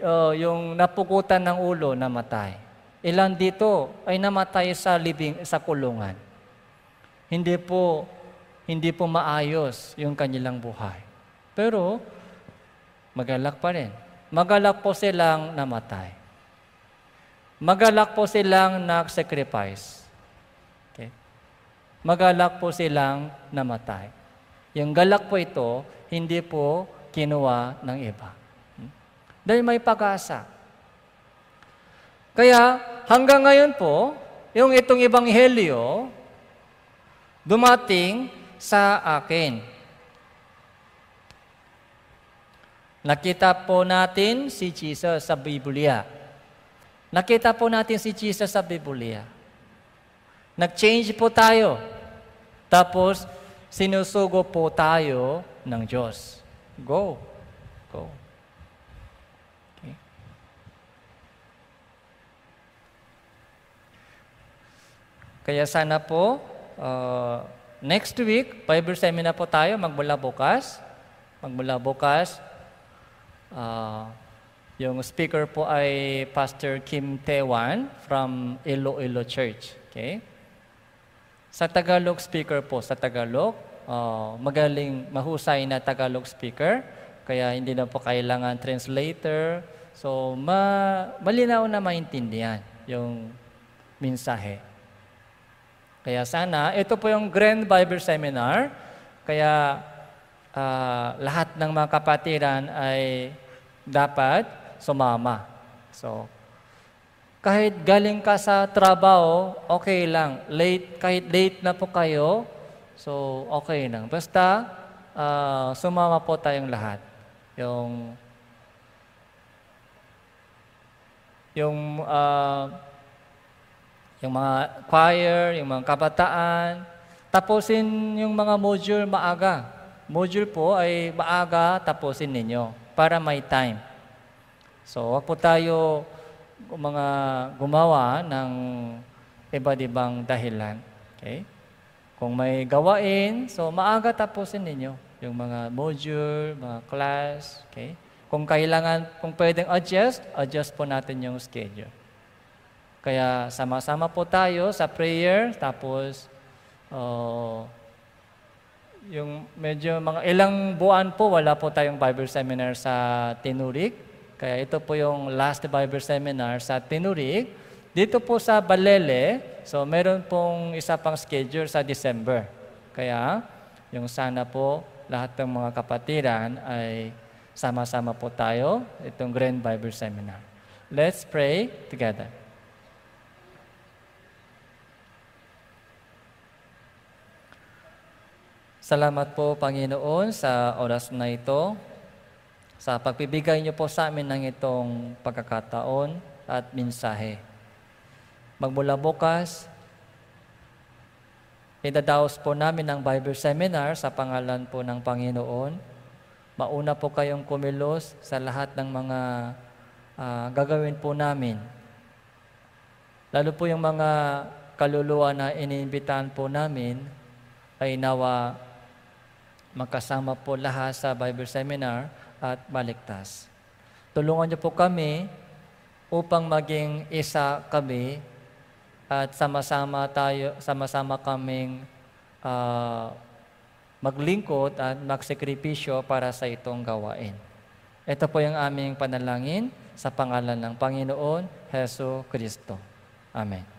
uh, yung napukutan ng ulo namatay. Ilan dito ay namatay sa libing sa kulungan. Hindi po hindi po maayos yung kanilang buhay. Pero, magalak pa rin. Magalak po silang namatay. Magalak po silang nag-sacrifice. Okay? Magalak po silang namatay. Yung galak po ito, hindi po kinuha ng iba. Hmm? Dahil may pag-asa. Kaya hanggang ngayon po, yung itong ebanghelyo, dumating sa akin. Nakita po natin si Jesus sa Biblia. Nakita po natin si Jesus sa Biblia. Nag-change po tayo. Tapos, sinusugo po tayo ng Diyos. Go. Go. Okay. Kaya sana po, uh, Next week, Bible seminar po tayo magmula bukas. Magmula bukas. Uh, yung speaker po ay Pastor Kim Tewan from Iloilo Church. Okay? Sa Tagalog speaker po, sa Tagalog, uh, magaling, mahusay na Tagalog speaker. Kaya hindi na po kailangan translator. So, ma malinaw na maintindihan yung mensahe. Kaya sana, ito po yung Grand Bible Seminar. Kaya uh, lahat ng mga kapatiran ay dapat sumama. So, kahit galing ka sa trabaho, okay lang. Late, kahit late na po kayo, so okay lang. Basta, uh, sumama po tayong lahat. Yung, yung, uh, yung mga choir, yung mga kabataan. Tapusin yung mga module maaga. Module po ay maaga tapusin ninyo para may time. So, wag po tayo mga gumawa ng iba't ibang dahilan. Okay? Kung may gawain, so maaga tapusin ninyo yung mga module, mga class, okay? Kung kailangan, kung pwedeng adjust, adjust po natin yung schedule. Kaya sama-sama po tayo sa prayer, tapos uh, yung medyo mga ilang buwan po wala po tayong Bible seminar sa Tinurig. Kaya ito po yung last Bible seminar sa Tinurig. Dito po sa Balele, so meron pong isa pang schedule sa December. Kaya yung sana po lahat ng mga kapatiran ay sama-sama po tayo itong Grand Bible Seminar. Let's pray together. Salamat po, Panginoon, sa oras na ito, sa pagbibigay niyo po sa amin ng itong pagkakataon at minsahe. Magmula bukas, idadaos po namin ang Bible Seminar sa pangalan po ng Panginoon. Mauna po kayong kumilos sa lahat ng mga uh, gagawin po namin. Lalo po yung mga kaluluwa na iniimbitahan po namin ay nawa magkasama po lahat sa Bible Seminar at Baliktas. Tulungan niyo po kami upang maging isa kami at sama-sama tayo, sama-sama kaming uh, maglingkod at magsekripisyo para sa itong gawain. Ito po yung aming panalangin sa pangalan ng Panginoon, Heso Kristo. Amen.